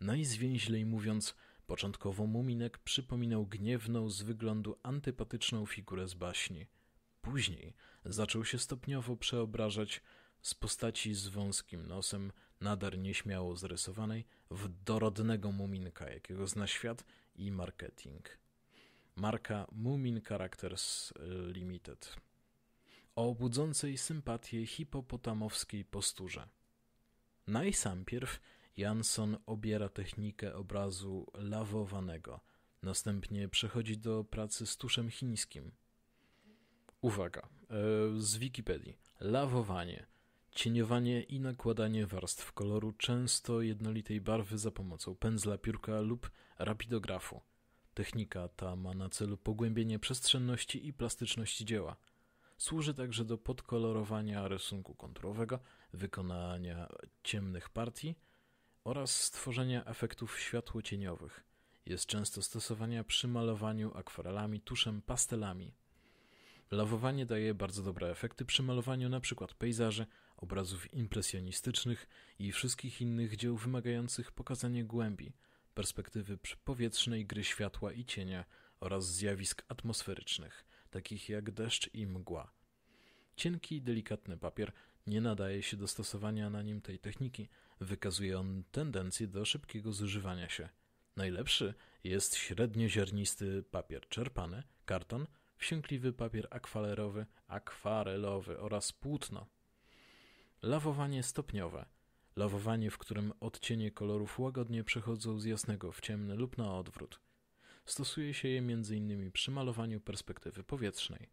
[SPEAKER 1] Najzwięźlej mówiąc, początkowo Muminek przypominał gniewną z wyglądu antypatyczną figurę z baśni. Później zaczął się stopniowo przeobrażać z postaci z wąskim nosem, nadar nieśmiało zrysowanej, w dorodnego muminka, jakiego zna świat i marketing marka Mumin Characters y, Limited o budzącej sympatię hipopotamowskiej posturze. Najsampierw Jansson obiera technikę obrazu lawowanego, następnie przechodzi do pracy z tuszem chińskim. Uwaga, y, z Wikipedii. Lawowanie, cieniowanie i nakładanie warstw koloru często jednolitej barwy za pomocą pędzla, piórka lub rapidografu. Technika ta ma na celu pogłębienie przestrzenności i plastyczności dzieła. Służy także do podkolorowania rysunku konturowego, wykonania ciemnych partii oraz stworzenia efektów światłocieniowych. Jest często stosowana przy malowaniu akwarelami, tuszem, pastelami. Lawowanie daje bardzo dobre efekty przy malowaniu np. pejzaży, obrazów impresjonistycznych i wszystkich innych dzieł wymagających pokazania głębi – perspektywy powietrznej gry światła i cienia oraz zjawisk atmosferycznych, takich jak deszcz i mgła. Cienki delikatny papier nie nadaje się do stosowania na nim tej techniki, wykazuje on tendencję do szybkiego zużywania się. Najlepszy jest średnioziarnisty papier czerpany, karton, wsiąkliwy papier akwalerowy, akwarelowy oraz płótno. Lawowanie stopniowe – Lawowanie, w którym odcienie kolorów łagodnie przechodzą z jasnego w ciemny lub na odwrót. Stosuje się je m.in. przy malowaniu perspektywy powietrznej.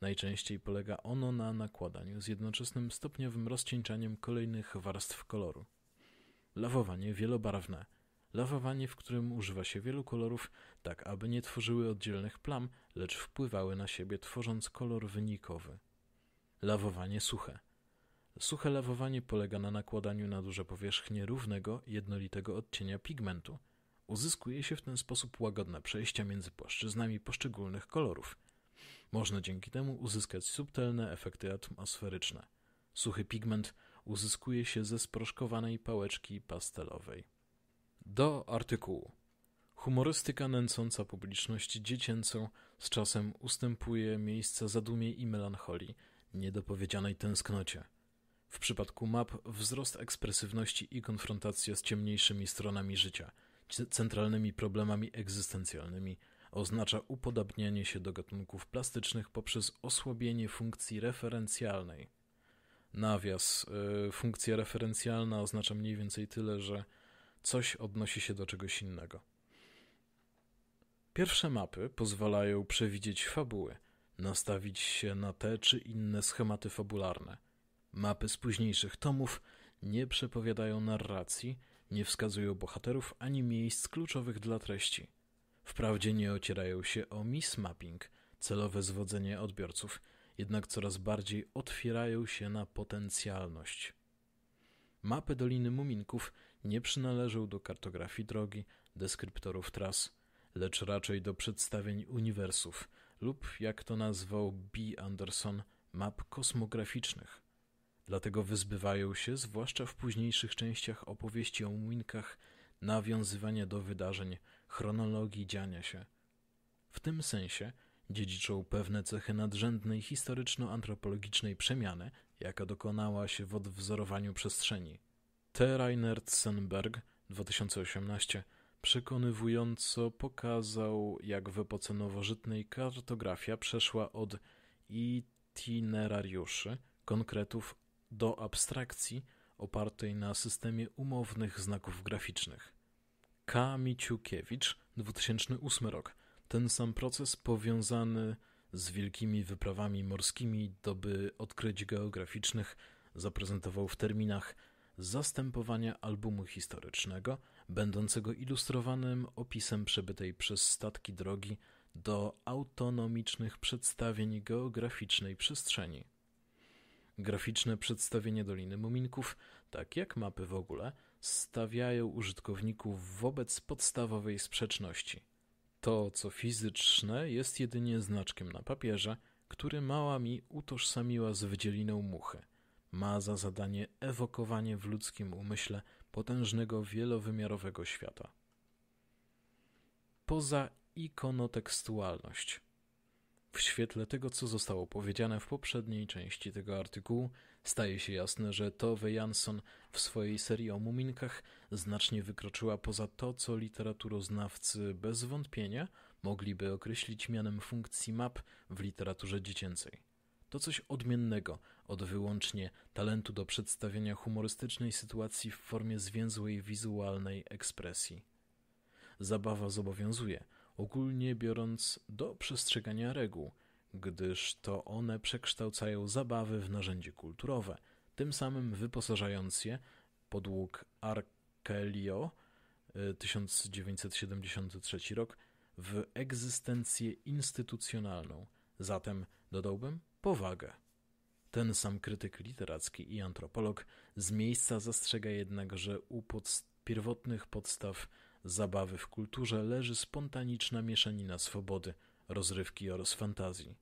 [SPEAKER 1] Najczęściej polega ono na nakładaniu z jednoczesnym stopniowym rozcieńczaniem kolejnych warstw koloru. Lawowanie wielobarwne. Lawowanie, w którym używa się wielu kolorów, tak aby nie tworzyły oddzielnych plam, lecz wpływały na siebie, tworząc kolor wynikowy. Lawowanie suche. Suche lawowanie polega na nakładaniu na duże powierzchnie równego, jednolitego odcienia pigmentu. Uzyskuje się w ten sposób łagodne przejścia między płaszczyznami poszczególnych kolorów. Można dzięki temu uzyskać subtelne efekty atmosferyczne. Suchy pigment uzyskuje się ze sproszkowanej pałeczki pastelowej. Do artykułu. Humorystyka nęcąca publiczność dziecięcą z czasem ustępuje miejsca zadumie i melancholii, niedopowiedzianej tęsknocie. W przypadku map wzrost ekspresywności i konfrontacja z ciemniejszymi stronami życia, centralnymi problemami egzystencjalnymi, oznacza upodabnianie się do gatunków plastycznych poprzez osłabienie funkcji referencjalnej. Nawias, yy, funkcja referencjalna oznacza mniej więcej tyle, że coś odnosi się do czegoś innego. Pierwsze mapy pozwalają przewidzieć fabuły, nastawić się na te czy inne schematy fabularne, Mapy z późniejszych tomów nie przepowiadają narracji, nie wskazują bohaterów ani miejsc kluczowych dla treści. Wprawdzie nie ocierają się o mismapping, celowe zwodzenie odbiorców, jednak coraz bardziej otwierają się na potencjalność. Mapy Doliny Muminków nie przynależą do kartografii drogi, deskryptorów tras, lecz raczej do przedstawień uniwersów lub, jak to nazwał B. Anderson, map kosmograficznych. Dlatego wyzbywają się, zwłaszcza w późniejszych częściach opowieści o muminkach, nawiązywania do wydarzeń, chronologii dziania się. W tym sensie dziedziczą pewne cechy nadrzędnej historyczno-antropologicznej przemiany, jaka dokonała się w odwzorowaniu przestrzeni. T. Reinhard Senberg 2018 przekonywująco pokazał, jak w epoce nowożytnej kartografia przeszła od itinerariuszy, konkretów do abstrakcji opartej na systemie umownych znaków graficznych. K. Miciukiewicz, 2008 rok. Ten sam proces powiązany z wielkimi wyprawami morskimi doby odkryć geograficznych zaprezentował w terminach zastępowania albumu historycznego, będącego ilustrowanym opisem przebytej przez statki drogi do autonomicznych przedstawień geograficznej przestrzeni. Graficzne przedstawienie Doliny Muminków, tak jak mapy w ogóle, stawiają użytkowników wobec podstawowej sprzeczności. To, co fizyczne, jest jedynie znaczkiem na papierze, który mała mi utożsamiła z wydzieliną muchy. Ma za zadanie ewokowanie w ludzkim umyśle potężnego wielowymiarowego świata. Poza ikonotekstualność – w świetle tego, co zostało powiedziane w poprzedniej części tego artykułu, staje się jasne, że Tove Jansson w swojej serii o muminkach znacznie wykroczyła poza to, co literaturoznawcy bez wątpienia mogliby określić mianem funkcji map w literaturze dziecięcej. To coś odmiennego od wyłącznie talentu do przedstawienia humorystycznej sytuacji w formie zwięzłej wizualnej ekspresji. Zabawa zobowiązuje, ogólnie biorąc do przestrzegania reguł, gdyż to one przekształcają zabawy w narzędzie kulturowe, tym samym wyposażając je podług Arkelio 1973 y, rok w egzystencję instytucjonalną, zatem dodałbym powagę. Ten sam krytyk literacki i antropolog z miejsca zastrzega jednak, że u pod pierwotnych podstaw zabawy w kulturze leży spontaniczna mieszanina swobody, rozrywki oraz fantazji.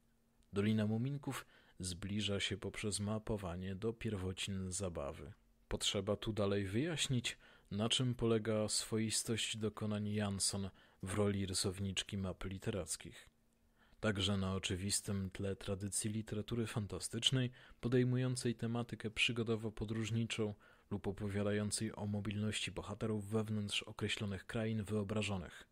[SPEAKER 1] Dolina Muminków zbliża się poprzez mapowanie do pierwocin zabawy. Potrzeba tu dalej wyjaśnić, na czym polega swoistość dokonań Jansson w roli rysowniczki map literackich. Także na oczywistym tle tradycji literatury fantastycznej, podejmującej tematykę przygodowo-podróżniczą, lub opowiadającej o mobilności bohaterów wewnątrz określonych krain wyobrażonych.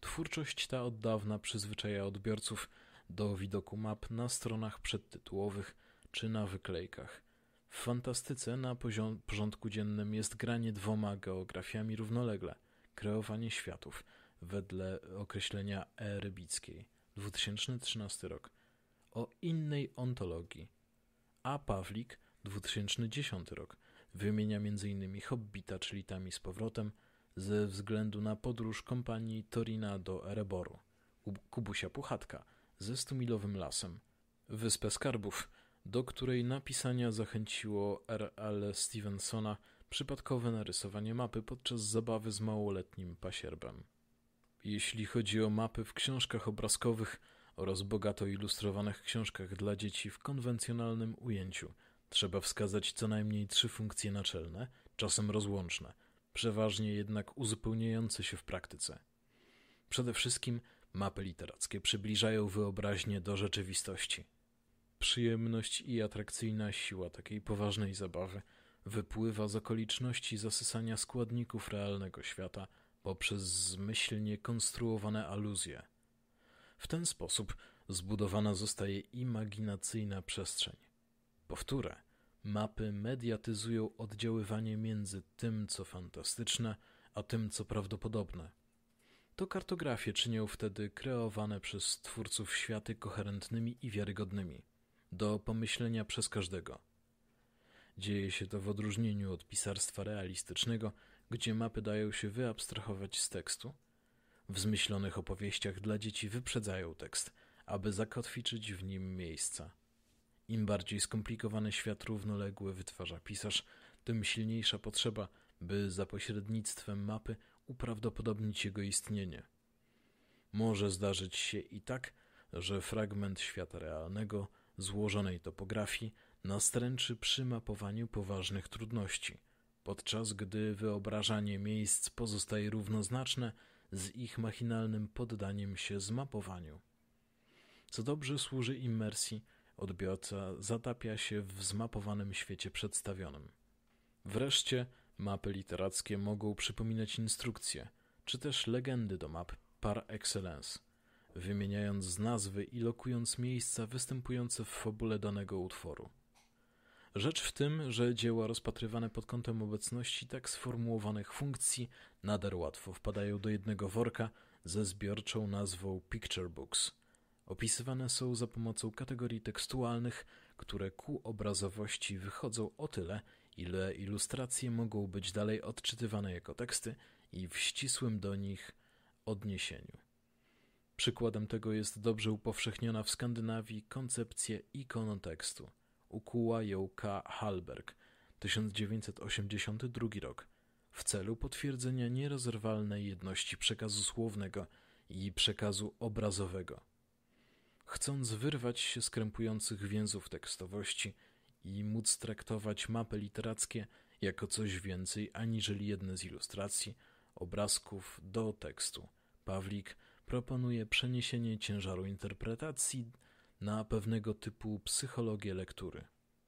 [SPEAKER 1] Twórczość ta od dawna przyzwyczaja odbiorców do widoku map na stronach przedtytułowych czy na wyklejkach. W fantastyce na porządku dziennym jest granie dwoma geografiami równolegle, kreowanie światów, wedle określenia E. Rybickiej, 2013 rok, o innej ontologii. A. Pawlik, 2010 rok, Wymienia m.in. Hobbita, czyli tam z powrotem, ze względu na podróż kompanii Torina do Ereboru, Kubusia Puchatka ze stumilowym lasem, Wyspę Skarbów, do której napisania zachęciło R.L. Stevensona przypadkowe narysowanie mapy podczas zabawy z małoletnim pasierbem. Jeśli chodzi o mapy w książkach obrazkowych oraz bogato ilustrowanych książkach dla dzieci w konwencjonalnym ujęciu – Trzeba wskazać co najmniej trzy funkcje naczelne, czasem rozłączne, przeważnie jednak uzupełniające się w praktyce. Przede wszystkim mapy literackie przybliżają wyobraźnię do rzeczywistości. Przyjemność i atrakcyjna siła takiej poważnej zabawy wypływa z okoliczności zasysania składników realnego świata poprzez zmyślnie konstruowane aluzje. W ten sposób zbudowana zostaje imaginacyjna przestrzeń. Powtórę, mapy mediatyzują oddziaływanie między tym, co fantastyczne, a tym, co prawdopodobne. To kartografie czynią wtedy kreowane przez twórców światy koherentnymi i wiarygodnymi, do pomyślenia przez każdego. Dzieje się to w odróżnieniu od pisarstwa realistycznego, gdzie mapy dają się wyabstrahować z tekstu. W zmyślonych opowieściach dla dzieci wyprzedzają tekst, aby zakotwiczyć w nim miejsca. Im bardziej skomplikowany świat równoległy wytwarza pisarz, tym silniejsza potrzeba, by za pośrednictwem mapy uprawdopodobnić jego istnienie. Może zdarzyć się i tak, że fragment świata realnego, złożonej topografii, nastręczy przy mapowaniu poważnych trudności, podczas gdy wyobrażanie miejsc pozostaje równoznaczne z ich machinalnym poddaniem się zmapowaniu. Co dobrze służy imersji, odbiorca zatapia się w zmapowanym świecie przedstawionym. Wreszcie mapy literackie mogą przypominać instrukcje, czy też legendy do map par excellence, wymieniając nazwy i lokując miejsca występujące w fabule danego utworu. Rzecz w tym, że dzieła rozpatrywane pod kątem obecności tak sformułowanych funkcji nader łatwo wpadają do jednego worka ze zbiorczą nazwą Picture Books – opisywane są za pomocą kategorii tekstualnych, które ku obrazowości wychodzą o tyle, ile ilustracje mogą być dalej odczytywane jako teksty i w ścisłym do nich odniesieniu. Przykładem tego jest dobrze upowszechniona w Skandynawii koncepcja ikonotekstu. Ukuła ją K. Halberg, 1982 rok, w celu potwierdzenia nierozerwalnej jedności przekazu słownego i przekazu obrazowego chcąc wyrwać się z krępujących więzów tekstowości i móc traktować mapy literackie jako coś więcej aniżeli jedne z ilustracji, obrazków do tekstu. Pawlik proponuje przeniesienie ciężaru interpretacji na pewnego typu psychologię lektury.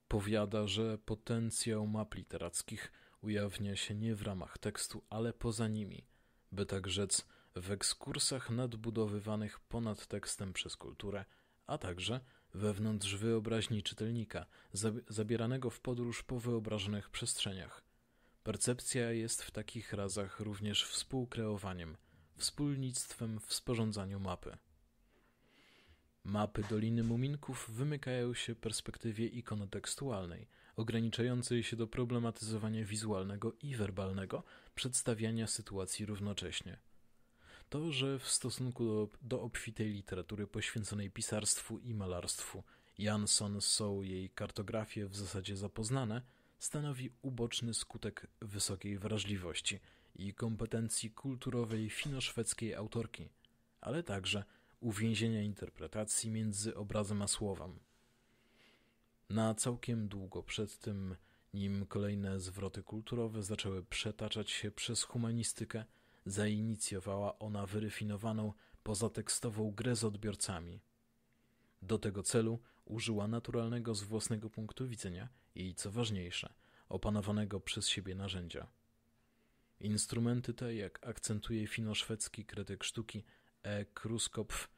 [SPEAKER 1] Powiada, że potencjał map literackich ujawnia się nie w ramach tekstu, ale poza nimi, by tak rzec, w ekskursach nadbudowywanych ponad tekstem przez kulturę, a także wewnątrz wyobraźni czytelnika, zabieranego w podróż po wyobrażonych przestrzeniach. Percepcja jest w takich razach również współkreowaniem, wspólnictwem w sporządzaniu mapy. Mapy Doliny Muminków wymykają się perspektywie ikonotekstualnej, ograniczającej się do problematyzowania wizualnego i werbalnego przedstawiania sytuacji równocześnie – to, że w stosunku do, do obfitej literatury poświęconej pisarstwu i malarstwu Jansson są jej kartografie w zasadzie zapoznane, stanowi uboczny skutek wysokiej wrażliwości i kompetencji kulturowej finoszwedzkiej autorki, ale także uwięzienia interpretacji między obrazem a słowem. Na całkiem długo przed tym, nim kolejne zwroty kulturowe zaczęły przetaczać się przez humanistykę, zainicjowała ona wyrefinowaną pozatekstową grę z odbiorcami. Do tego celu użyła naturalnego z własnego punktu widzenia i, co ważniejsze, opanowanego przez siebie narzędzia. Instrumenty te, jak akcentuje finoszwedzki krytyk sztuki E. Kruskopf,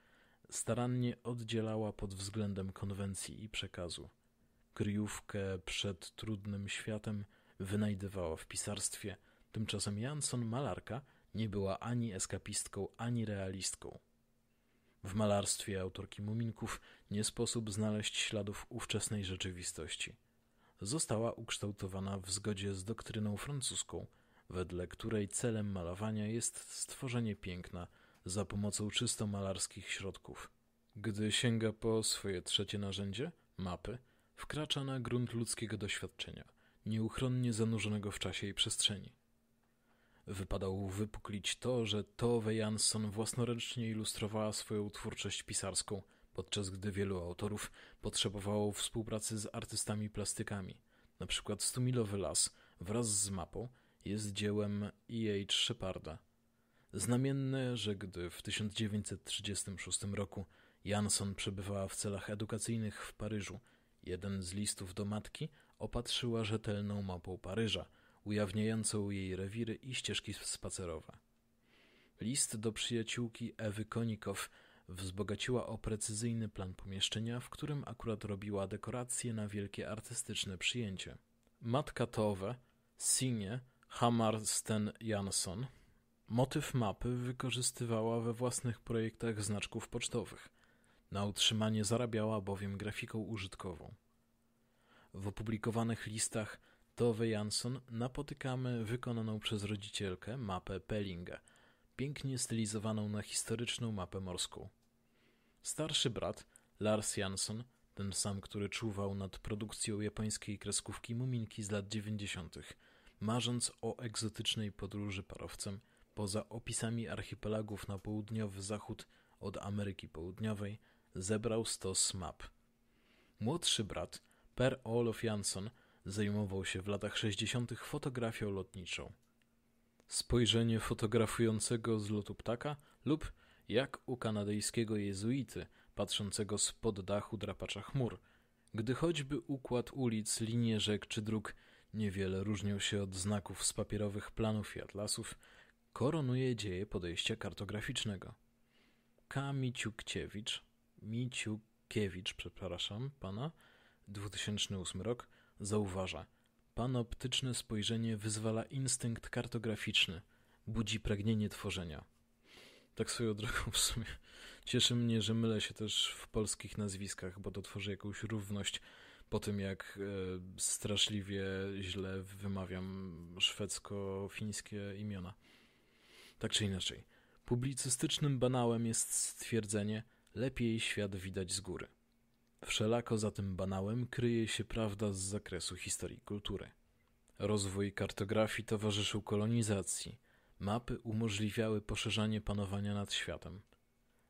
[SPEAKER 1] starannie oddzielała pod względem konwencji i przekazu. Kryjówkę przed trudnym światem wynajdywała w pisarstwie, tymczasem Jansson Malarka nie była ani eskapistką, ani realistką. W malarstwie autorki Muminków nie sposób znaleźć śladów ówczesnej rzeczywistości. Została ukształtowana w zgodzie z doktryną francuską, wedle której celem malowania jest stworzenie piękna za pomocą czysto malarskich środków. Gdy sięga po swoje trzecie narzędzie, mapy, wkracza na grunt ludzkiego doświadczenia, nieuchronnie zanurzonego w czasie i przestrzeni. Wypadało wypuklić to, że Tove Jansson własnoręcznie ilustrowała swoją twórczość pisarską, podczas gdy wielu autorów potrzebowało współpracy z artystami-plastykami. Na przykład Stumilowy Las wraz z mapą jest dziełem E.H. Sheparda. Znamienne, że gdy w 1936 roku Jansson przebywała w celach edukacyjnych w Paryżu, jeden z listów do matki opatrzyła rzetelną mapą Paryża – ujawniającą jej rewiry i ścieżki spacerowe. List do przyjaciółki Ewy Konikow wzbogaciła o precyzyjny plan pomieszczenia, w którym akurat robiła dekoracje na wielkie artystyczne przyjęcie. Matka towe, Sinie, Hammarsten Jansson motyw mapy wykorzystywała we własnych projektach znaczków pocztowych. Na utrzymanie zarabiała bowiem grafiką użytkową. W opublikowanych listach Tove Jansson napotykamy wykonaną przez rodzicielkę mapę Pellinga, pięknie stylizowaną na historyczną mapę morską. Starszy brat, Lars Jansson, ten sam, który czuwał nad produkcją japońskiej kreskówki Muminki z lat 90., marząc o egzotycznej podróży parowcem poza opisami archipelagów na południowy zachód od Ameryki Południowej, zebrał stos map. Młodszy brat, Per Olof Jansson, zajmował się w latach 60. fotografią lotniczą. Spojrzenie fotografującego z lotu ptaka lub jak u kanadyjskiego jezuity patrzącego spod dachu drapacza chmur, gdy choćby układ ulic, linie rzek czy dróg niewiele różnią się od znaków z papierowych planów i atlasów, koronuje dzieje podejścia kartograficznego. K. Miciukiewicz, Miciukiewicz, przepraszam pana, 2008 rok, zauważa. Panoptyczne spojrzenie wyzwala instynkt kartograficzny, budzi pragnienie tworzenia. Tak swoją drogą w sumie. Cieszy mnie, że mylę się też w polskich nazwiskach, bo to tworzy jakąś równość po tym, jak e, straszliwie źle wymawiam szwedzko-fińskie imiona. Tak czy inaczej, publicystycznym banałem jest stwierdzenie lepiej świat widać z góry. Wszelako za tym banałem kryje się prawda z zakresu historii kultury. Rozwój kartografii towarzyszył kolonizacji. Mapy umożliwiały poszerzanie panowania nad światem.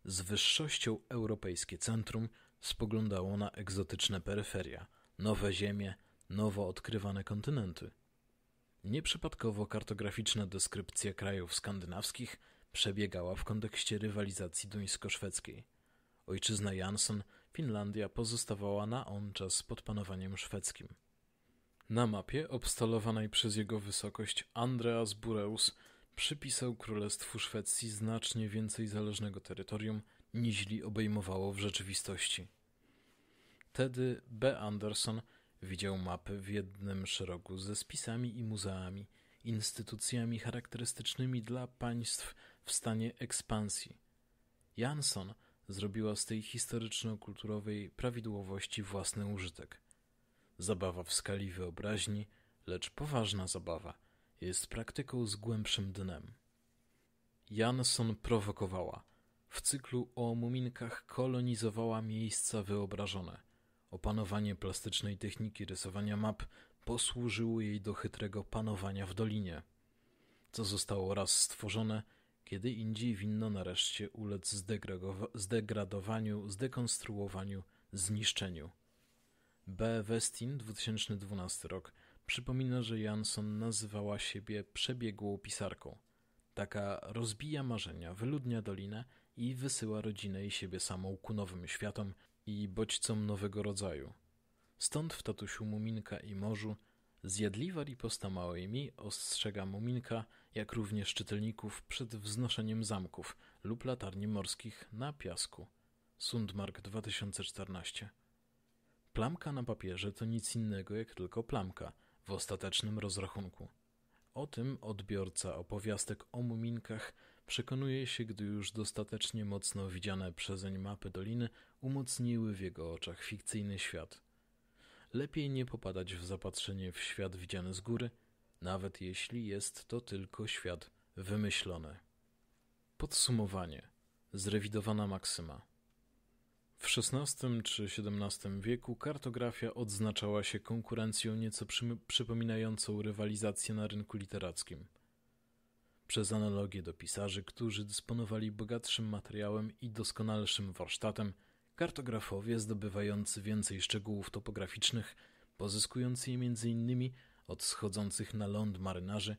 [SPEAKER 1] Z wyższością europejskie centrum spoglądało na egzotyczne peryferia, nowe ziemie, nowo odkrywane kontynenty. Nieprzypadkowo kartograficzna deskrypcja krajów skandynawskich przebiegała w kontekście rywalizacji duńsko-szwedzkiej. Ojczyzna Jansson. Finlandia pozostawała na on czas pod panowaniem szwedzkim. Na mapie obstalowanej przez jego wysokość Andreas Bureus przypisał Królestwu Szwecji znacznie więcej zależnego terytorium, niźli obejmowało w rzeczywistości. Tedy B. Anderson widział mapy w jednym szeroku ze spisami i muzeami, instytucjami charakterystycznymi dla państw w stanie ekspansji. Jansson zrobiła z tej historyczno-kulturowej prawidłowości własny użytek. Zabawa w skali wyobraźni, lecz poważna zabawa, jest praktyką z głębszym dnem. Jansson prowokowała. W cyklu o muminkach kolonizowała miejsca wyobrażone. Opanowanie plastycznej techniki rysowania map posłużyło jej do chytrego panowania w dolinie. Co zostało raz stworzone – kiedy indziej winno nareszcie ulec zdegradowaniu, zdekonstruowaniu, zniszczeniu. B. Westin, 2012 rok. Przypomina, że Jansson nazywała siebie przebiegłą pisarką. Taka rozbija marzenia, wyludnia dolinę i wysyła rodzinę i siebie samą ku nowym światom i bodźcom nowego rodzaju. Stąd w tatusiu Muminka i morzu zjadliwa riposta małej mi ostrzega Muminka – jak również czytelników przed wznoszeniem zamków lub latarni morskich na piasku. Sundmark 2014 Plamka na papierze to nic innego jak tylko plamka w ostatecznym rozrachunku. O tym odbiorca opowiastek o muminkach przekonuje się, gdy już dostatecznie mocno widziane przezeń mapy doliny umocniły w jego oczach fikcyjny świat. Lepiej nie popadać w zapatrzenie w świat widziany z góry – nawet jeśli jest to tylko świat wymyślony. Podsumowanie. Zrewidowana maksyma. W XVI czy XVII wieku kartografia odznaczała się konkurencją nieco przypominającą rywalizację na rynku literackim. Przez analogię do pisarzy, którzy dysponowali bogatszym materiałem i doskonalszym warsztatem, kartografowie zdobywający więcej szczegółów topograficznych, pozyskujący je m.in od schodzących na ląd marynarzy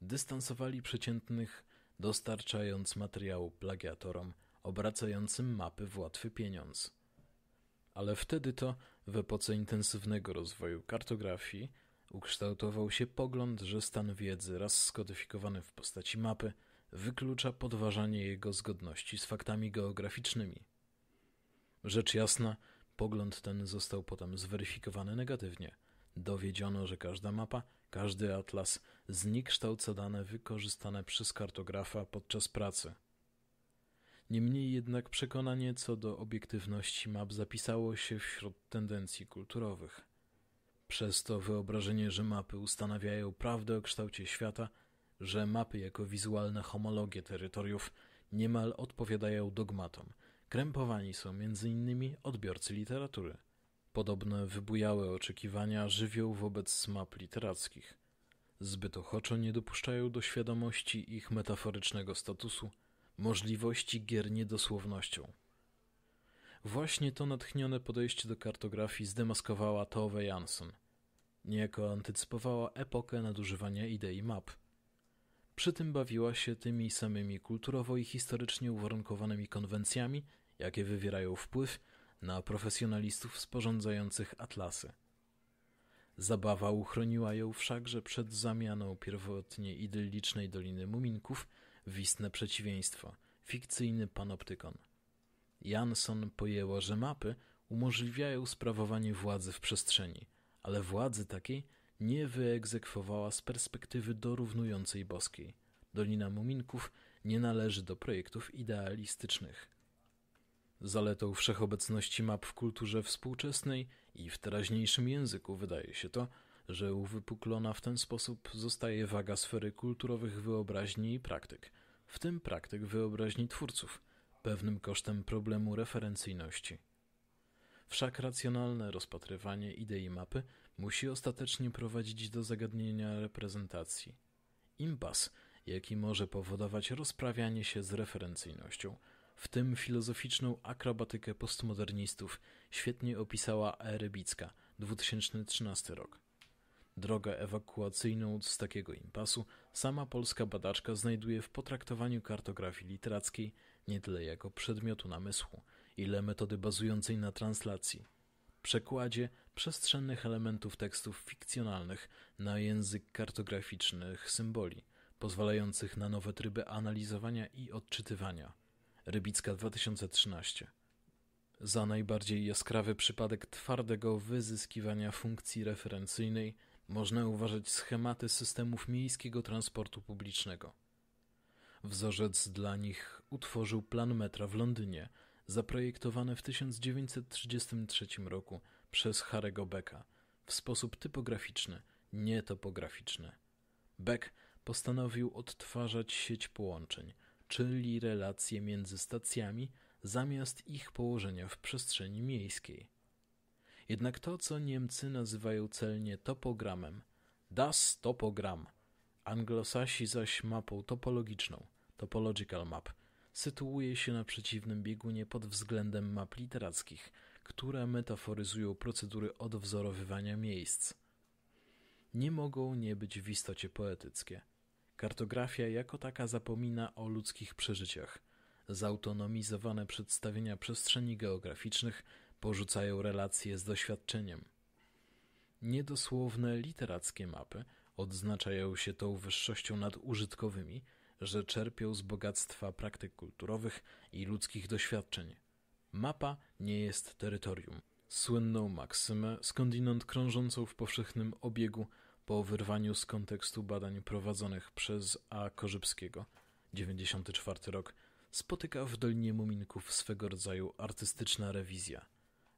[SPEAKER 1] dystansowali przeciętnych, dostarczając materiału plagiatorom obracającym mapy w łatwy pieniądz. Ale wtedy to, w epoce intensywnego rozwoju kartografii, ukształtował się pogląd, że stan wiedzy raz skodyfikowany w postaci mapy wyklucza podważanie jego zgodności z faktami geograficznymi. Rzecz jasna, pogląd ten został potem zweryfikowany negatywnie – Dowiedziono, że każda mapa, każdy atlas zniekształca dane wykorzystane przez kartografa podczas pracy. Niemniej jednak przekonanie co do obiektywności map zapisało się wśród tendencji kulturowych. Przez to wyobrażenie, że mapy ustanawiają prawdę o kształcie świata, że mapy jako wizualne homologie terytoriów niemal odpowiadają dogmatom. Krępowani są m.in. odbiorcy literatury. Podobne wybujałe oczekiwania żywią wobec map literackich. Zbyt ochoczo nie dopuszczają do świadomości ich metaforycznego statusu, możliwości gier niedosłownością. Właśnie to natchnione podejście do kartografii zdemaskowała Tove Jansson. Niejako antycypowała epokę nadużywania idei map. Przy tym bawiła się tymi samymi kulturowo i historycznie uwarunkowanymi konwencjami, jakie wywierają wpływ na profesjonalistów sporządzających atlasy. Zabawa uchroniła ją wszakże przed zamianą pierwotnie idyllicznej Doliny Muminków w istne przeciwieństwo fikcyjny panoptykon. Jansson pojęła, że mapy umożliwiają sprawowanie władzy w przestrzeni, ale władzy takiej nie wyegzekwowała z perspektywy dorównującej boskiej. Dolina Muminków nie należy do projektów idealistycznych. Zaletą wszechobecności map w kulturze współczesnej i w teraźniejszym języku wydaje się to, że uwypuklona w ten sposób zostaje waga sfery kulturowych wyobraźni i praktyk, w tym praktyk wyobraźni twórców, pewnym kosztem problemu referencyjności. Wszak racjonalne rozpatrywanie idei mapy musi ostatecznie prowadzić do zagadnienia reprezentacji. Impas, jaki może powodować rozprawianie się z referencyjnością, w tym filozoficzną akrobatykę postmodernistów, świetnie opisała E. 2013 rok. Drogę ewakuacyjną z takiego impasu sama polska badaczka znajduje w potraktowaniu kartografii literackiej nie tyle jako przedmiotu namysłu, ile metody bazującej na translacji, przekładzie przestrzennych elementów tekstów fikcjonalnych na język kartograficznych symboli, pozwalających na nowe tryby analizowania i odczytywania. Rybicka 2013 za najbardziej jaskrawy przypadek twardego wyzyskiwania funkcji referencyjnej można uważać schematy systemów miejskiego transportu publicznego. Wzorzec dla nich utworzył plan metra w Londynie, zaprojektowany w 1933 roku przez Harego Becka w sposób typograficzny, nie topograficzny. Beck postanowił odtwarzać sieć połączeń – czyli relacje między stacjami zamiast ich położenia w przestrzeni miejskiej. Jednak to, co Niemcy nazywają celnie topogramem, das topogram, anglosasi zaś mapą topologiczną, topological map, sytuuje się na przeciwnym biegunie pod względem map literackich, które metaforyzują procedury odwzorowywania miejsc. Nie mogą nie być w istocie poetyckie – Kartografia jako taka zapomina o ludzkich przeżyciach. Zautonomizowane przedstawienia przestrzeni geograficznych porzucają relacje z doświadczeniem. Niedosłowne literackie mapy odznaczają się tą wyższością nad użytkowymi, że czerpią z bogactwa praktyk kulturowych i ludzkich doświadczeń. Mapa nie jest terytorium. Słynną maksymę, skądinąd krążącą w powszechnym obiegu, po wyrwaniu z kontekstu badań prowadzonych przez A. Korzybskiego, 94 rok, spotyka w Dolinie Muminków swego rodzaju artystyczna rewizja.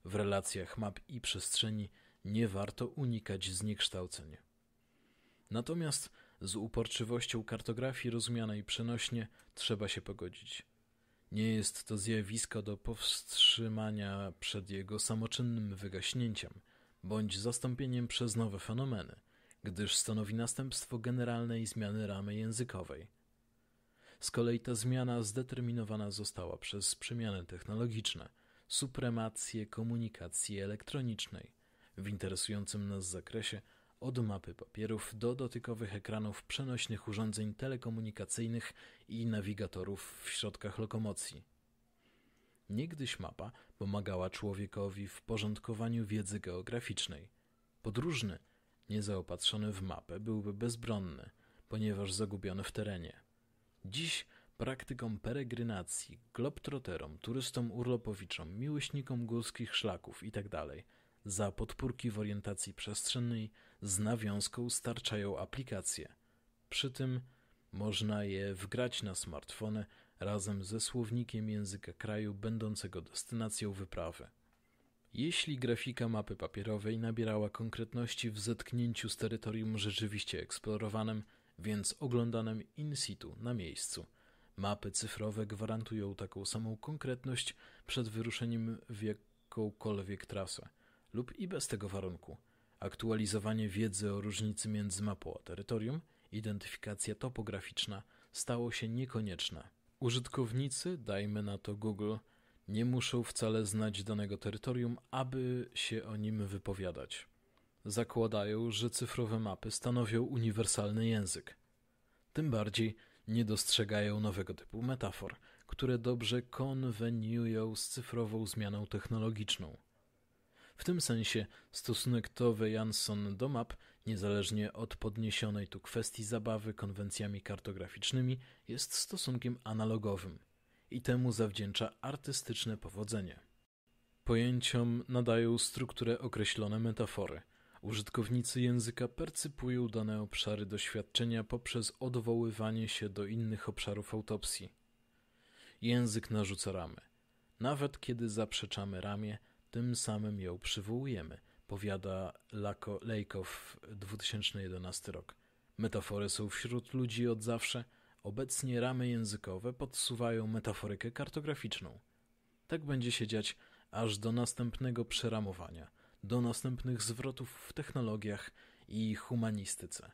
[SPEAKER 1] W relacjach map i przestrzeni nie warto unikać zniekształceń. Natomiast z uporczywością kartografii rozumianej przenośnie trzeba się pogodzić. Nie jest to zjawisko do powstrzymania przed jego samoczynnym wygaśnięciem bądź zastąpieniem przez nowe fenomeny – gdyż stanowi następstwo generalnej zmiany ramy językowej. Z kolei ta zmiana zdeterminowana została przez przemiany technologiczne, supremację komunikacji elektronicznej w interesującym nas zakresie od mapy papierów do dotykowych ekranów przenośnych urządzeń telekomunikacyjnych i nawigatorów w środkach lokomocji. Niegdyś mapa pomagała człowiekowi w porządkowaniu wiedzy geograficznej. Podróżny niezaopatrzony w mapę, byłby bezbronny, ponieważ zagubiony w terenie. Dziś praktykom peregrynacji, globtroterom, turystom urlopowiczom, miłośnikom górskich szlaków itd. Tak za podpórki w orientacji przestrzennej z nawiązką starczają aplikacje. Przy tym można je wgrać na smartfony razem ze słownikiem języka kraju będącego destynacją wyprawy. Jeśli grafika mapy papierowej nabierała konkretności w zetknięciu z terytorium rzeczywiście eksplorowanym, więc oglądanym in situ na miejscu, mapy cyfrowe gwarantują taką samą konkretność przed wyruszeniem w jakąkolwiek trasę lub i bez tego warunku. Aktualizowanie wiedzy o różnicy między mapą a terytorium, identyfikacja topograficzna stało się niekonieczna. Użytkownicy, dajmy na to Google, nie muszą wcale znać danego terytorium, aby się o nim wypowiadać. Zakładają, że cyfrowe mapy stanowią uniwersalny język. Tym bardziej nie dostrzegają nowego typu metafor, które dobrze konweniują z cyfrową zmianą technologiczną. W tym sensie stosunek Tove Jansson do map, niezależnie od podniesionej tu kwestii zabawy konwencjami kartograficznymi, jest stosunkiem analogowym – i temu zawdzięcza artystyczne powodzenie. Pojęciom nadają strukturę określone metafory. Użytkownicy języka percypują dane obszary doświadczenia poprzez odwoływanie się do innych obszarów autopsji. Język narzuca ramy. Nawet kiedy zaprzeczamy ramie, tym samym ją przywołujemy, powiada Lako Lejkow 2011 rok. Metafory są wśród ludzi od zawsze – Obecnie ramy językowe podsuwają metaforykę kartograficzną. Tak będzie się dziać aż do następnego przeramowania, do następnych zwrotów w technologiach i humanistyce.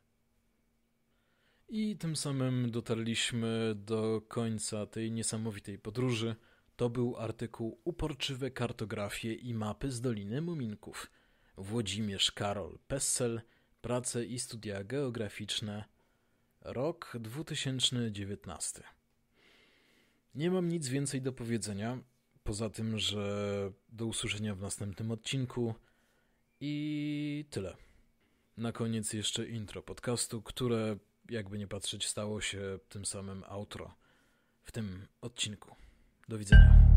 [SPEAKER 1] I tym samym dotarliśmy do końca tej niesamowitej podróży. To był artykuł Uporczywe kartografie i mapy z Doliny Muminków. Włodzimierz Karol Pessel, Prace i studia geograficzne Rok 2019. Nie mam nic więcej do powiedzenia, poza tym, że do usłyszenia w następnym odcinku i tyle. Na koniec jeszcze intro podcastu, które, jakby nie patrzeć, stało się tym samym outro w tym odcinku. Do widzenia.